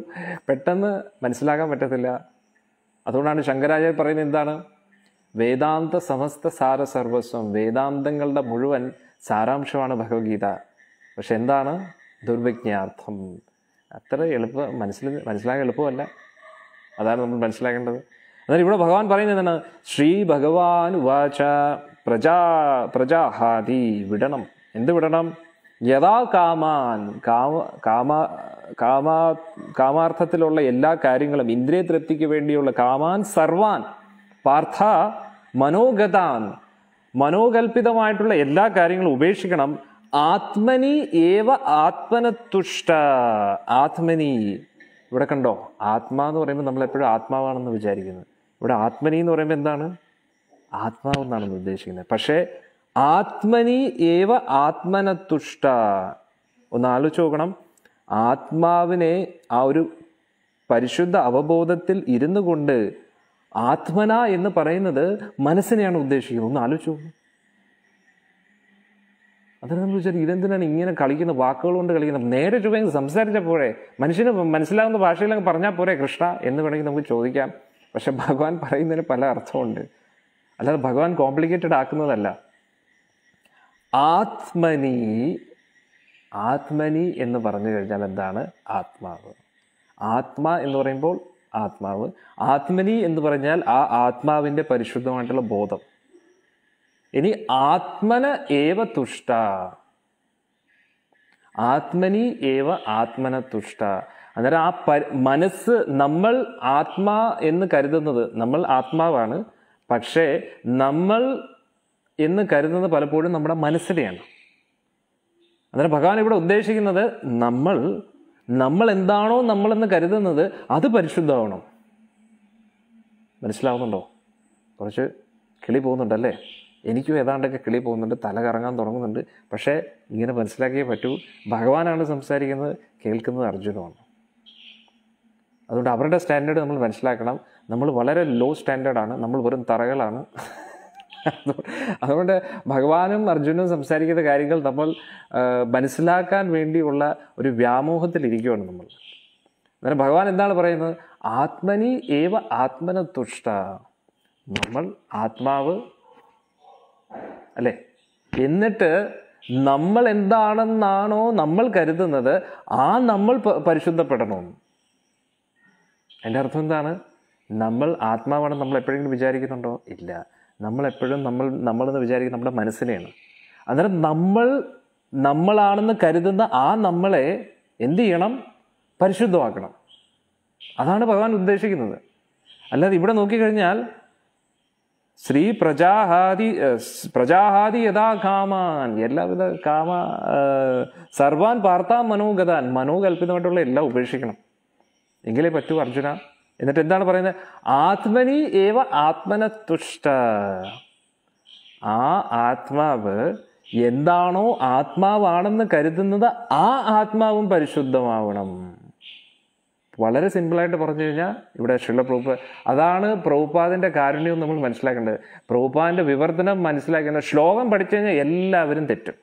S1: പെട്ടെന്ന് മനസ്സിലാക്കാൻ പറ്റത്തില്ല അതുകൊണ്ടാണ് ശങ്കരാചാര്യ പറയുന്നത് എന്താണ് വേദാന്ത സമസ്ത സാര സർവസ്വം വേദാന്തങ്ങളുടെ മുഴുവൻ സാരാംശമാണ് ഭഗവത്ഗീത പക്ഷെ എന്താണ് ദുർവിജ്ഞാർത്ഥം അത്ര എളുപ്പ മനസ്സിൽ മനസ്സിലാകാൻ എളുപ്പമല്ല അതാണ് നമ്മൾ മനസ്സിലാക്കേണ്ടത് എന്നാൽ ഇവിടെ ഭഗവാൻ പറയുന്നത് എന്താണ് ശ്രീ ഭഗവാൻ വാച പ്രജാ പ്രജാഹാതി വിടണം എന്ത് വിടണം യഥാ കാമാൻ കാമ കാമ കാമാ കാമാർത്ഥത്തിലുള്ള എല്ലാ കാര്യങ്ങളും ഇന്ദ്രിയ തൃപ്തിക്ക് വേണ്ടിയുള്ള കാമാൻ സർവാൻ പാർത്ഥ മനോഗതാൻ മനോകൽപിതമായിട്ടുള്ള എല്ലാ കാര്യങ്ങളും ഉപേക്ഷിക്കണം ആത്മനി ഏവ ആത്മനത്തുഷ്ട ആത്മനി ഇവിടെ കണ്ടോ ആത്മാ എന്ന് പറയുമ്പോൾ നമ്മൾ എപ്പോഴും ആത്മാവാണെന്ന് വിചാരിക്കുന്നത് ഇവിടെ ആത്മനി എന്ന് പറയുമ്പോൾ എന്താണ് ആത്മാവെന്നാണെന്ന് ഉദ്ദേശിക്കുന്നത് പക്ഷേ ആത്മനി ഏവ ആത്മനത്തുഷ്ട ഒന്ന് ആലോചിച്ച് നോക്കണം ആത്മാവിനെ ആ ഒരു പരിശുദ്ധ അവബോധത്തിൽ ഇരുന്നു കൊണ്ട് ആത്മന എന്ന് പറയുന്നത് മനസ്സിനെയാണ് ഉദ്ദേശിക്കുന്നത് ഒന്ന് ആലോചിച്ചു അതാണ് നമ്മൾ വിചാരിക്കും ഇതെന്തിനാണ് ഇങ്ങനെ കളിക്കുന്ന വാക്കുകൾ കൊണ്ട് കളിക്കുന്നത് നേരെ ചൊവ്വെങ്കിൽ സംസാരിച്ച പോരെ മനുഷ്യന് മനസ്സിലാകുന്ന ഭാഷയിലങ്ങ് പറഞ്ഞാൽ പോരെ കൃഷ്ണ എന്ന് വേണമെങ്കിൽ നമുക്ക് ചോദിക്കാം പക്ഷെ ഭഗവാൻ പറയുന്നതിന് പല അർത്ഥമുണ്ട് അല്ലാതെ ഭഗവാൻ കോംപ്ലിക്കേറ്റഡ് ആക്കുന്നതല്ല ആത്മനി ആത്മനി എന്ന് പറഞ്ഞു കഴിഞ്ഞാൽ എന്താണ് ആത്മാവ് ആത്മ എന്ന് പറയുമ്പോൾ ആത്മാവ് ആത്മനി എന്ന് പറഞ്ഞാൽ ആ ആത്മാവിൻ്റെ പരിശുദ്ധമായിട്ടുള്ള ബോധം ഇനി ആത്മന ഏവ തുഷ്ട ആത്മനി ഏവ ആത്മന തുഷ്ട അന്നേരം ആ മനസ്സ് നമ്മൾ ആത്മാ എന്ന് കരുതുന്നത് നമ്മൾ ആത്മാവാണ് പക്ഷേ നമ്മൾ എന്ന് കരുതുന്നത് പലപ്പോഴും നമ്മുടെ മനസ്സിലെയാണ് അന്നേരം ഭഗവാൻ ഇവിടെ ഉദ്ദേശിക്കുന്നത് നമ്മൾ നമ്മൾ എന്താണോ നമ്മളെന്ന് കരുതുന്നത് അത് പരിശുദ്ധമാവണം മനസ്സിലാവുന്നുണ്ടോ കുറച്ച് കിളി പോകുന്നുണ്ടല്ലേ എനിക്കും ഏതാണ്ടൊക്കെ കിളി പോകുന്നുണ്ട് തല കറങ്ങാൻ തുടങ്ങുന്നുണ്ട് പക്ഷേ ഇങ്ങനെ മനസ്സിലാക്കിയേ പറ്റൂ ഭഗവാനാണ് സംസാരിക്കുന്നത് കേൾക്കുന്നത് അർജുനമാണ് അതുകൊണ്ട് അവരുടെ സ്റ്റാൻഡേർഡ് നമ്മൾ മനസ്സിലാക്കണം നമ്മൾ വളരെ ലോ സ്റ്റാൻഡേർഡാണ് നമ്മൾ വെറും തറകളാണ് അതുകൊണ്ട് ഭഗവാനും അർജുനും സംസാരിക്കുന്ന കാര്യങ്ങൾ നമ്മൾ മനസ്സിലാക്കാൻ വേണ്ടിയുള്ള ഒരു വ്യാമോഹത്തിലിരിക്കുകയാണ് നമ്മൾ അന്നേരം ഭഗവാൻ എന്താണ് പറയുന്നത് ആത്മനി ഏവ ആത്മന തുഷ്ട നമ്മൾ ആത്മാവ് അല്ലേ എന്നിട്ട് നമ്മൾ എന്താണെന്നാണോ നമ്മൾ കരുതുന്നത് ആ നമ്മൾ പരിശുദ്ധപ്പെടണമെന്ന് എൻ്റെ അർത്ഥം എന്താണ് നമ്മൾ ആത്മാവാണെന്ന് നമ്മൾ എപ്പോഴെങ്കിലും വിചാരിക്കുന്നുണ്ടോ ഇല്ല നമ്മളെപ്പോഴും നമ്മൾ നമ്മളെന്ന് വിചാരിക്കും നമ്മുടെ മനസ്സിനെയാണ് അന്നേരം നമ്മൾ നമ്മളാണെന്ന് കരുതുന്ന ആ നമ്മളെ എന്തു ചെയ്യണം പരിശുദ്ധമാക്കണം അതാണ് ഭഗവാൻ ഉദ്ദേശിക്കുന്നത് അല്ലാതെ ഇവിടെ നോക്കിക്കഴിഞ്ഞാൽ ശ്രീ പ്രജാഹാദി പ്രജാഹാദി യഥാ കാമാൻ എല്ലാവിധ കാമ സർവാൻ പാർത്താൻ മനോഗതാൻ മനോകൽപിതമായിട്ടുള്ള എല്ലാം ഉപേക്ഷിക്കണം എങ്കിലേ പറ്റൂ അർജുന എന്നിട്ട് എന്താണ് പറയുന്നത് ആത്മനി ഏവ ആത്മനതുഷ്ട ആ ആത്മാവ് എന്താണോ ആത്മാവാണെന്ന് കരുതുന്നത് ആ ആത്മാവും പരിശുദ്ധമാവണം വളരെ സിമ്പിളായിട്ട് പറഞ്ഞു കഴിഞ്ഞാൽ ഇവിടെ ഷുള്ള പ്രഭുപ്പ അതാണ് പ്രഭുപാദിൻ്റെ കാരുണ്യവും നമ്മൾ മനസ്സിലാക്കേണ്ടത് പ്രഭുപാദിൻ്റെ വിവർത്തനം മനസ്സിലാക്കേണ്ട ശ്ലോകം പഠിച്ചു കഴിഞ്ഞാൽ എല്ലാവരും തെറ്റും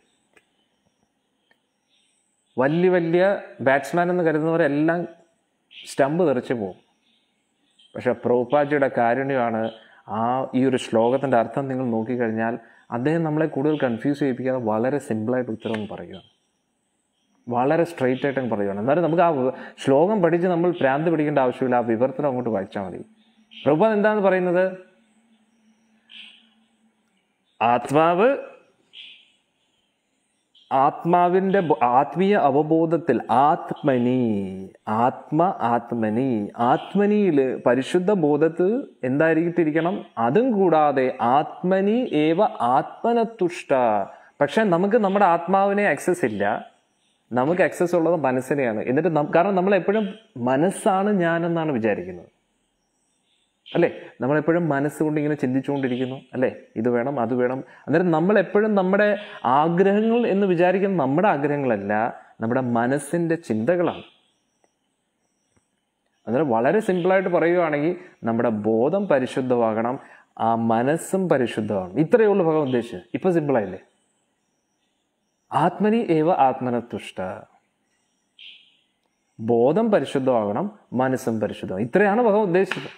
S1: വലിയ വലിയ ബാറ്റ്സ്മാൻ എന്ന് കരുതുന്നവരെല്ലാം സ്റ്റമ്പ് തെറിച്ച് പോകും പക്ഷേ പ്രഭുപാജിയുടെ കാരുണ്യമാണ് ആ ഈ ഒരു ശ്ലോകത്തിൻ്റെ അർത്ഥം നിങ്ങൾ നോക്കിക്കഴിഞ്ഞാൽ അദ്ദേഹം നമ്മളെ കൂടുതൽ കൺഫ്യൂസ് ചെയ്യിപ്പിക്കാതെ വളരെ സിമ്പിളായിട്ട് ഉത്തരം പറയുകയാണ് വളരെ സ്ട്രെയിറ്റ് ആയിട്ട് പറയുകയാണ് എന്നാലും നമുക്ക് ആ ശ്ലോകം പഠിച്ച് നമ്മൾ പ്രാന്ത് പിടിക്കേണ്ട ആവശ്യമില്ല ആ വിവർത്തനം അങ്ങോട്ട് വായിച്ചാൽ മതി പ്രഭുപാദ് എന്താണെന്ന് പറയുന്നത് ആത്മാവ് ആത്മാവിൻ്റെ ആത്മീയ അവബോധത്തിൽ ആത്മനി ആത്മ ആത്മനി ആത്മനിയിൽ പരിശുദ്ധ ബോധത്തിൽ എന്തായിരിക്കത്തിരിക്കണം അതും കൂടാതെ ആത്മനി ഏവ ആത്മനത്തുഷ്ട പക്ഷെ നമുക്ക് നമ്മുടെ ആത്മാവിനെ ആക്സസ് ഇല്ല നമുക്ക് ആക്സസ് ഉള്ളത് മനസ്സിനെയാണ് എന്നിട്ട് കാരണം നമ്മൾ എപ്പോഴും മനസ്സാണ് ഞാനെന്നാണ് വിചാരിക്കുന്നത് അല്ലേ നമ്മളെപ്പോഴും മനസ്സുകൊണ്ട് ഇങ്ങനെ ചിന്തിച്ചുകൊണ്ടിരിക്കുന്നു അല്ലേ ഇത് വേണം അത് വേണം അന്നേരം നമ്മളെപ്പോഴും നമ്മുടെ ആഗ്രഹങ്ങൾ എന്ന് വിചാരിക്കുന്ന നമ്മുടെ ആഗ്രഹങ്ങളല്ല നമ്മുടെ മനസ്സിൻ്റെ ചിന്തകളാണ് അന്നേരം വളരെ സിമ്പിളായിട്ട് പറയുകയാണെങ്കിൽ നമ്മുടെ ബോധം പരിശുദ്ധമാകണം ആ മനസ്സും പരിശുദ്ധമാകണം ഇത്രയേ ഉള്ളൂ ഭഗവാൻ ഉദ്ദേശിച്ചത് ഇപ്പം സിമ്പിളായില്ലേ ആത്മനി ഏവ ആത്മനതുഷ്ട ബോധം പരിശുദ്ധമാകണം മനസ്സും പരിശുദ്ധമാകണം ഇത്രയാണ് ഭഗവാൻ ഉദ്ദേശിച്ചത്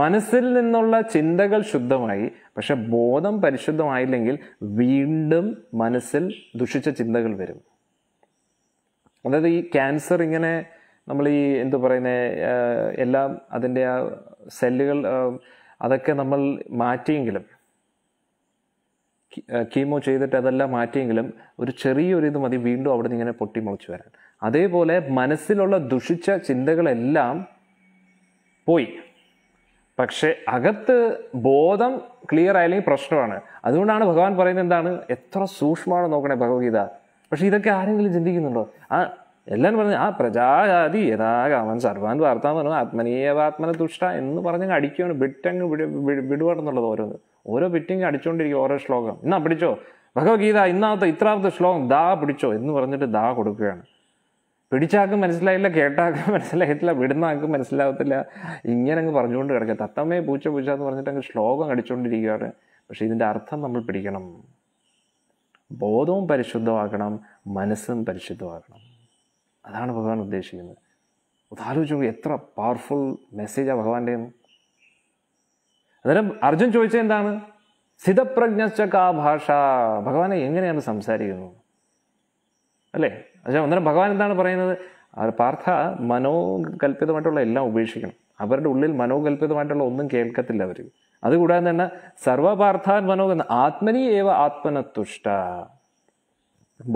S1: മനസ്സിൽ നിന്നുള്ള ചിന്തകൾ ശുദ്ധമായി പക്ഷെ ബോധം പരിശുദ്ധമായില്ലെങ്കിൽ വീണ്ടും മനസ്സിൽ ദുഷിച്ച ചിന്തകൾ വരും അതായത് ഈ ക്യാൻസർ ഇങ്ങനെ നമ്മൾ ഈ എന്തു പറയുന്നത് എല്ലാം അതിൻ്റെ ആ സെല്ലുകൾ അതൊക്കെ നമ്മൾ മാറ്റിയെങ്കിലും കീമോ ചെയ്തിട്ട് അതെല്ലാം മാറ്റിയെങ്കിലും ഒരു ചെറിയൊരു മതി വീണ്ടും അവിടെ നിന്ന് ഇങ്ങനെ പൊട്ടിമുളച്ച് വരാൻ അതേപോലെ മനസ്സിലുള്ള ദുഷിച്ച ചിന്തകളെല്ലാം പോയി പക്ഷെ അകത്ത് ബോധം ക്ലിയർ ആയില്ലെങ്കിൽ പ്രശ്നമാണ് അതുകൊണ്ടാണ് ഭഗവാൻ പറയുന്നത് എന്താണ് എത്ര സൂക്ഷ്മമാണ് നോക്കണേ ഭഗവത്ഗീത പക്ഷെ ഇതൊക്കെ ആരെങ്കിലും ചിന്തിക്കുന്നുണ്ടോ ആ എല്ലാവരും പറഞ്ഞു ആ പ്രജാജാതി യഥാകാമൻ സർവാൻ വാർത്താന്ന് പറഞ്ഞു ആത്മനീയവാത്മന തുഷ്ട എന്ന് പറഞ്ഞങ്ങ് അടിക്കുകയാണ് ബിറ്റങ്ങ് വിടുവാണെന്നുള്ളത് ഓരോന്ന് ഓരോ ബിറ്റിങ് അടിച്ചുകൊണ്ടിരിക്കും ഓരോ ശ്ലോകം ഇന്നാ പിടിച്ചോ ഭഗവത്ഗീത ഇന്നാമത്തെ ഇത്രാമത്തെ ശ്ലോകം ദാ പിടിച്ചോ എന്ന് പറഞ്ഞിട്ട് ദാ കൊടുക്കുകയാണ് പിടിച്ചാക്കും മനസ്സിലായില്ല കേട്ടാക്കും മനസ്സിലായിട്ടില്ല വിടുന്നാക്കും മനസ്സിലാവത്തില്ല ഇങ്ങനെ അങ്ങ് പറഞ്ഞുകൊണ്ട് കിടക്കുക തത്തമ്മേ പൂച്ച പൂച്ച എന്ന് പറഞ്ഞിട്ട് അങ്ങ് ശ്ലോകം അടിച്ചുകൊണ്ടിരിക്കുകയാണ് പക്ഷേ ഇതിൻ്റെ അർത്ഥം നമ്മൾ പിടിക്കണം ബോധവും പരിശുദ്ധമാക്കണം മനസ്സും പരിശുദ്ധമാക്കണം അതാണ് ഭഗവാൻ ഉദ്ദേശിക്കുന്നത് അതാലോചിച്ച് നോക്കൂ എത്ര പവർഫുൾ മെസ്സേജാണ് ഭഗവാന്റെ അന്നേരം അർജുൻ ചോദിച്ചത് എന്താണ് സ്ഥിതപ്രജ്ഞ ഭാഷ ഭഗവാനെ എങ്ങനെയാണ് സംസാരിക്കുന്നത് അല്ലേ പക്ഷേ അന്നേരം ഭഗവാൻ എന്താണ് പറയുന്നത് പാർത്ഥ മനോകൽപ്പിതമായിട്ടുള്ള എല്ലാം ഉപേക്ഷിക്കണം അവരുടെ ഉള്ളിൽ മനോകൽപ്പിതമായിട്ടുള്ള ഒന്നും കേൾക്കത്തില്ല അവർ അതുകൂടാതെ തന്നെ സർവപാർത്ഥാൻ മനോ എന്ന ആത്മനി ഏവ ആത്മനത്തുഷ്ട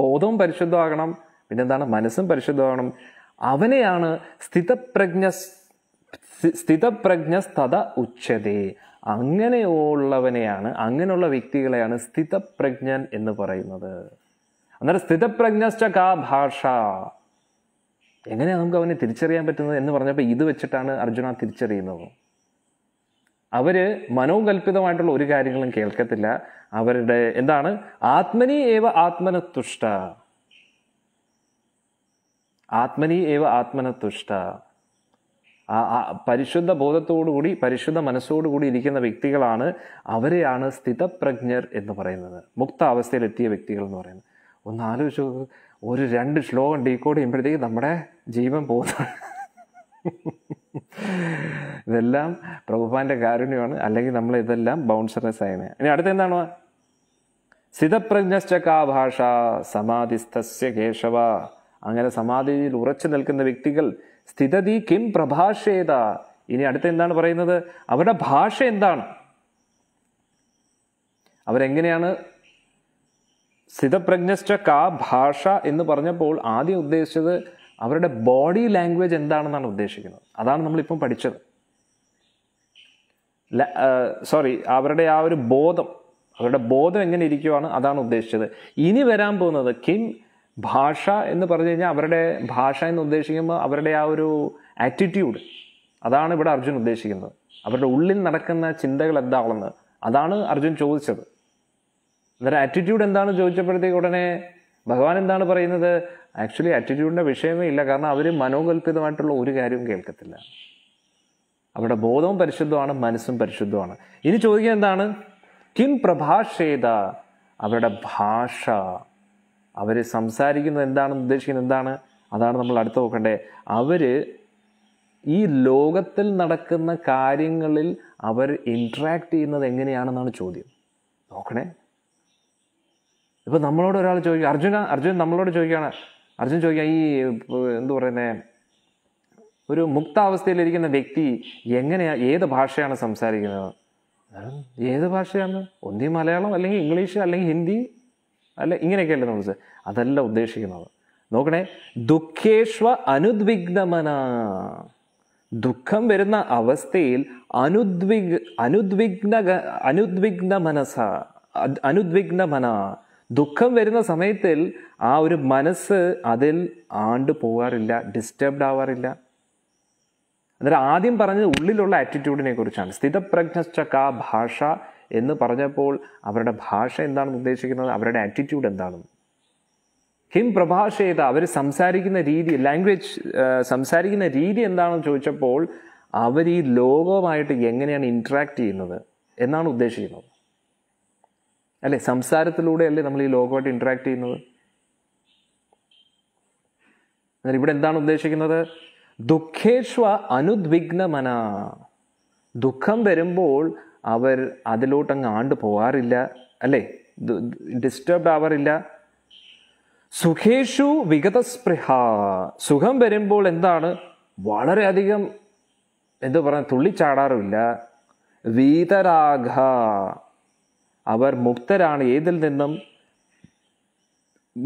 S1: ബോധവും പരിശുദ്ധമാകണം പിന്നെന്താണ് മനസ്സും പരിശുദ്ധമാകണം അവനെയാണ് സ്ഥിതപ്രജ്ഞ സ്ഥിതപ്രജ്ഞ സ്ഥത ഉച്ചതേ അങ്ങനെയുള്ളവനെയാണ് അങ്ങനെയുള്ള വ്യക്തികളെയാണ് സ്ഥിതപ്രജ്ഞൻ എന്ന് പറയുന്നത് അന്നേരം സ്ഥിതപ്രജ്ഞശ്ച കാ ഭാഷ എങ്ങനെയാണ് നമുക്ക് അവനെ തിരിച്ചറിയാൻ പറ്റുന്നത് എന്ന് പറഞ്ഞപ്പോൾ ഇത് വെച്ചിട്ടാണ് അർജുന തിരിച്ചറിയുന്നത് അവർ മനോകൽപിതമായിട്ടുള്ള ഒരു കാര്യങ്ങളും കേൾക്കത്തില്ല അവരുടെ എന്താണ് ആത്മനി ഏവ ആത്മനതുഷ്ട ആത്മനി ഏവ ആത്മനതുഷ്ട പരിശുദ്ധ ബോധത്തോടുകൂടി പരിശുദ്ധ മനസ്സോടുകൂടി ഇരിക്കുന്ന വ്യക്തികളാണ് അവരെയാണ് സ്ഥിതപ്രജ്ഞർ എന്ന് പറയുന്നത് മുക്ത അവസ്ഥയിലെത്തിയ വ്യക്തികൾ എന്ന് പറയുന്നത് ഒന്ന് ആലോചിച്ചു ഒരു രണ്ട് ശ്ലോകം ഡീകോഡ് ചെയ്യുമ്പോഴത്തേക്ക് നമ്മുടെ ജീവൻ പോകുന്നു ഇതെല്ലാം പ്രഭുപാന്റെ കാരുണ്യമാണ് അല്ലെങ്കിൽ നമ്മൾ ഇതെല്ലാം ബൗൺസറസ് ആയതിനെ ഇനി അടുത്ത എന്താണോ സ്ഥിതപ്രജ്ഞശ്ച കാ ഭാഷ സമാധിസ്ഥസ്യ കേശവ അങ്ങനെ സമാധിയിൽ ഉറച്ചു നിൽക്കുന്ന വ്യക്തികൾ സ്ഥിതതി കിം പ്രഭാഷേത ഇനി അടുത്ത എന്താണ് പറയുന്നത് അവരുടെ ഭാഷ എന്താണ് അവരെങ്ങനെയാണ് സ്ഥിതപ്രജ്ഞശ്ച കാ ഭാഷ എന്ന് പറഞ്ഞപ്പോൾ ആദ്യം ഉദ്ദേശിച്ചത് അവരുടെ ബോഡി ലാംഗ്വേജ് എന്താണെന്നാണ് ഉദ്ദേശിക്കുന്നത് അതാണ് നമ്മളിപ്പം പഠിച്ചത് സോറി അവരുടെ ആ ഒരു ബോധം അവരുടെ ബോധം എങ്ങനെ ഇരിക്കുവാണ് അതാണ് ഉദ്ദേശിച്ചത് ഇനി വരാൻ പോകുന്നത് കിം ഭാഷ എന്ന് പറഞ്ഞു കഴിഞ്ഞാൽ അവരുടെ ഭാഷ എന്ന് ഉദ്ദേശിക്കുമ്പോൾ അവരുടെ ആ ഒരു ആറ്റിറ്റ്യൂഡ് അതാണ് ഇവിടെ അർജുൻ ഉദ്ദേശിക്കുന്നത് അവരുടെ ഉള്ളിൽ നടക്കുന്ന ചിന്തകൾ എന്താണെന്ന് അതാണ് അർജുൻ ചോദിച്ചത് അന്നേരം ആറ്റിറ്റ്യൂഡ് എന്താണ് ചോദിച്ചപ്പോഴത്തേക്ക് ഉടനെ ഭഗവാൻ എന്താണ് പറയുന്നത് ആക്ച്വലി ആറ്റിറ്റ്യൂഡിൻ്റെ വിഷയമേ ഇല്ല കാരണം അവർ മനോകൽപ്പിതമായിട്ടുള്ള ഒരു കാര്യവും കേൾക്കത്തില്ല അവരുടെ ബോധവും പരിശുദ്ധമാണ് മനസ്സും പരിശുദ്ധമാണ് ഇനി ചോദിക്കുക എന്താണ് കിം പ്രഭാഷേത അവരുടെ ഭാഷ അവർ സംസാരിക്കുന്നത് എന്താണെന്ന് ഉദ്ദേശിക്കുന്നത് എന്താണ് അതാണ് നമ്മൾ അടുത്ത് നോക്കണ്ടേ അവർ ഈ ലോകത്തിൽ നടക്കുന്ന കാര്യങ്ങളിൽ അവർ ഇൻട്രാക്ട് ചെയ്യുന്നത് എങ്ങനെയാണെന്നാണ് ചോദ്യം നോക്കണേ ഇപ്പോൾ നമ്മളോട് ഒരാൾ ചോദിക്കും അർജുന അർജുൻ നമ്മളോട് ചോദിക്കുകയാണ് അർജുൻ ചോദിക്കുക ഈ എന്തു പറയുന്നത് ഒരു മുക്താവസ്ഥയിലിരിക്കുന്ന വ്യക്തി എങ്ങനെയാണ് ഏത് ഭാഷയാണ് സംസാരിക്കുന്നത് ഏത് ഭാഷയാണ് ഒന്നീ മലയാളം അല്ലെങ്കിൽ ഇംഗ്ലീഷ് അല്ലെങ്കിൽ ഹിന്ദി അല്ല ഇങ്ങനെയൊക്കെയല്ലേ നമ്മൾ അതല്ല ഉദ്ദേശിക്കുന്നത് നോക്കണേ ദുഃഖേഷ്വ അനുദ്വിഗ്നമന ദുഃഖം വരുന്ന അവസ്ഥയിൽ അനുദ്വിഗ് അനുദ്വിഗ്ന അനുദ്വിഗ്ന മനസ അനുദ്വിഗ്ന ദുഃഖം വരുന്ന സമയത്തിൽ ആ ഒരു മനസ്സ് അതിൽ ആണ്ട് പോകാറില്ല ഡിസ്റ്റർബ്ഡ് ആവാറില്ല അന്നേരം ആദ്യം പറഞ്ഞത് ഉള്ളിലുള്ള ആറ്റിറ്റ്യൂഡിനെ കുറിച്ചാണ് സ്ഥിതപ്രജ്ഞശ്ചക ഭാഷ എന്ന് പറഞ്ഞപ്പോൾ അവരുടെ ഭാഷ എന്താണെന്ന് ഉദ്ദേശിക്കുന്നത് അവരുടെ ആറ്റിറ്റ്യൂഡ് കിം ഹിം പ്രഭാഷേത അവർ സംസാരിക്കുന്ന രീതി ലാംഗ്വേജ് സംസാരിക്കുന്ന രീതി എന്താണെന്ന് ചോദിച്ചപ്പോൾ അവർ ഈ ലോകവുമായിട്ട് എങ്ങനെയാണ് ഇൻട്രാക്ട് ചെയ്യുന്നത് എന്നാണ് ഉദ്ദേശിക്കുന്നത് അല്ലേ സംസാരത്തിലൂടെയല്ലേ നമ്മൾ ഈ ലോകമായിട്ട് ഇൻട്രാക്ട് ചെയ്യുന്നത് എന്നാൽ ഇവിടെ എന്താണ് ഉദ്ദേശിക്കുന്നത് ദുഃഖേഷ്വ അനുദ്വിഗ്നമന ദുഃഖം വരുമ്പോൾ അവർ അതിലോട്ടങ്ങ് ആണ്ട് പോകാറില്ല അല്ലേ ഡിസ്റ്റർബ്ഡ് ആവാറില്ല സുഖേഷു വിഗതസ്പൃഹ സുഖം വരുമ്പോൾ എന്താണ് വളരെയധികം എന്താ പറയുക തുള്ളിച്ചാടാറുമില്ല വീതരാഘ അവർ മുക്തരാണ് ഏതിൽ നിന്നും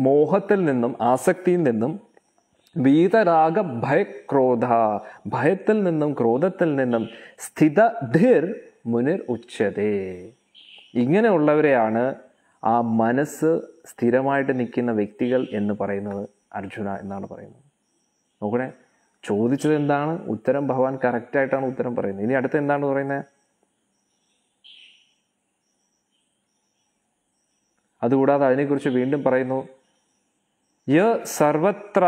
S1: മോഹത്തിൽ നിന്നും ആസക്തിയിൽ നിന്നും വീതരാഗ ഭയക്രോധ ഭയത്തിൽ നിന്നും ക്രോധത്തിൽ നിന്നും സ്ഥിത ധിർ മുനിർ ഉച്ചതേ ഇങ്ങനെയുള്ളവരെയാണ് ആ മനസ്സ് സ്ഥിരമായിട്ട് നിൽക്കുന്ന വ്യക്തികൾ എന്ന് പറയുന്നത് അർജുന എന്നാണ് പറയുന്നത് നോക്കണേ ചോദിച്ചത് എന്താണ് ഉത്തരം ഭഗവാൻ കറക്റ്റായിട്ടാണ് ഉത്തരം പറയുന്നത് ഇനി അടുത്ത് എന്താണ് പറയുന്നത് അതുകൂടാതെ അതിനെക്കുറിച്ച് വീണ്ടും പറയുന്നു യ സർവത്ര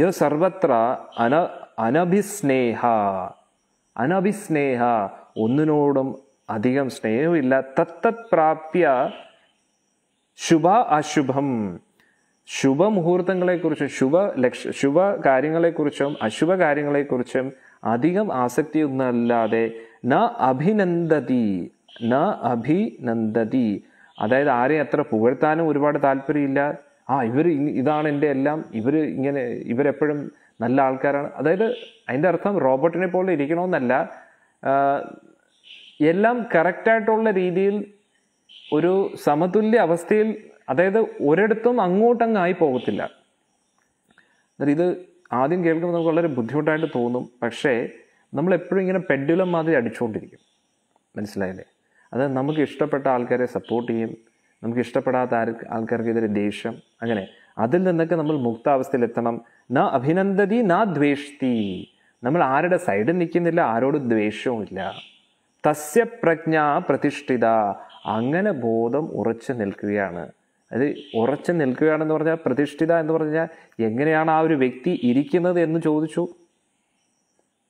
S1: യ സർവത്ര അന അനഭിസ്നേഹ അനഭിസ്നേഹ ഒന്നിനോടും അധികം സ്നേഹമില്ല തത്തത് പ്രാപ്യ ശുഭ അശുഭം ശുഭമുഹൂർത്തങ്ങളെക്കുറിച്ചും ശുഭ ലക്ഷ ശുഭ കാര്യങ്ങളെക്കുറിച്ചും അശുഭ കാര്യങ്ങളെക്കുറിച്ചും അധികം ആസക്തിയൊന്നുമല്ലാതെ ന അഭിനന്ദതി ന അഭിനന്ദതി അതായത് ആരെ അത്ര പുകഴ്ത്താനും ഒരുപാട് താല്പര്യമില്ല ആ ഇവർ ഇതാണ് എൻ്റെ എല്ലാം ഇവർ ഇങ്ങനെ ഇവരെപ്പോഴും നല്ല ആൾക്കാരാണ് അതായത് അതിൻ്റെ അർത്ഥം റോബോട്ടിനെ പോലെ ഇരിക്കണമെന്നല്ല എല്ലാം കറക്റ്റായിട്ടുള്ള രീതിയിൽ ഒരു സമതുല്യ അവസ്ഥയിൽ അതായത് ഒരിടത്തും അങ്ങോട്ടങ്ങായി പോകത്തില്ല ഇത് ആദ്യം കേൾക്കുമ്പോൾ നമുക്ക് വളരെ ബുദ്ധിമുട്ടായിട്ട് തോന്നും പക്ഷേ നമ്മളെപ്പോഴും ഇങ്ങനെ പെഡുലം മാതിരി അടിച്ചുകൊണ്ടിരിക്കും മനസ്സിലായില്ലേ അത് നമുക്ക് ഇഷ്ടപ്പെട്ട ആൾക്കാരെ സപ്പോർട്ട് ചെയ്യും നമുക്ക് ഇഷ്ടപ്പെടാത്ത ആൾ ആൾക്കാർക്കെതിരെ ദേഷ്യം അങ്ങനെ അതിൽ നിന്നൊക്കെ നമ്മൾ മുക്താവസ്ഥയിലെത്തണം ന അഭിനന്ദതി ന ദ്വേഷ്തി നമ്മൾ ആരുടെ സൈഡിൽ നിൽക്കുന്നില്ല ആരോടും ദ്വേഷവുമില്ല തസ്യ പ്രജ്ഞ പ്രതിഷ്ഠിത അങ്ങനെ ബോധം ഉറച്ചു നിൽക്കുകയാണ് അത് ഉറച്ചു നിൽക്കുകയാണെന്ന് പറഞ്ഞാൽ പ്രതിഷ്ഠിത എന്ന് പറഞ്ഞാൽ എങ്ങനെയാണ് ആ ഒരു വ്യക്തി ഇരിക്കുന്നത് എന്ന് ചോദിച്ചു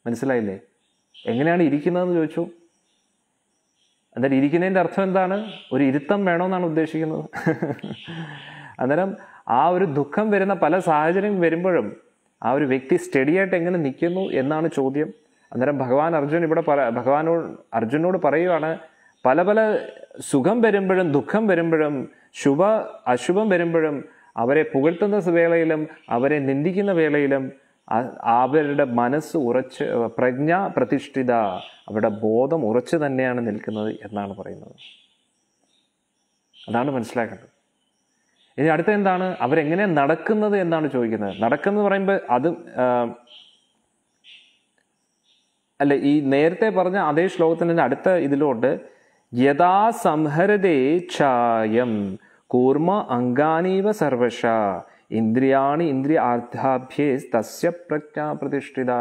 S1: മനസ്സിലായില്ലേ എങ്ങനെയാണ് ഇരിക്കുന്നതെന്ന് ചോദിച്ചു അന്നേരം ഇരിക്കുന്നതിൻ്റെ അർത്ഥം എന്താണ് ഒരു ഇരുത്തം വേണമെന്നാണ് ഉദ്ദേശിക്കുന്നത് അന്നേരം ആ ഒരു ദുഃഖം വരുന്ന പല സാഹചര്യം വരുമ്പോഴും ആ ഒരു വ്യക്തി സ്റ്റഡിയായിട്ട് എങ്ങനെ നിൽക്കുന്നു എന്നാണ് ചോദ്യം അന്നേരം ഭഗവാൻ അർജുൻ ഇവിടെ പറ ഭഗവാനോട് അർജുനോട് പറയുവാണ് പല പല സുഖം വരുമ്പോഴും ദുഃഖം വരുമ്പോഴും ശുഭ അശുഭം വരുമ്പോഴും അവരെ പുകഴ്ത്തുന്ന വേളയിലും അവരെ നിന്ദിക്കുന്ന വേളയിലും അവരുടെ മനസ്സ് ഉറച്ച് പ്രജ്ഞ പ്രതിഷ്ഠിത അവരുടെ ബോധം ഉറച്ചു തന്നെയാണ് നിൽക്കുന്നത് എന്നാണ് പറയുന്നത് അതാണ് മനസ്സിലാക്കേണ്ടത് ഇനി അടുത്ത എന്താണ് അവരെങ്ങനെ നടക്കുന്നത് എന്നാണ് ചോദിക്കുന്നത് നടക്കുന്നത് പറയുമ്പോൾ അത് അല്ല ഈ നേരത്തെ പറഞ്ഞ അതേ ശ്ലോകത്തിൻ്റെ അടുത്ത ഇതിലോട്ട് യഥാസംഹരതേ സംഹരതേ ഛായം കൂർമ്മ അംഗാനീവ സർവശ ഇന്ദ്രിയാണി ഇന്ദ്രിയ ആർദ്ധാഭ്യേ തസ്യ പ്രജ്ഞാ പ്രതിഷ്ഠിത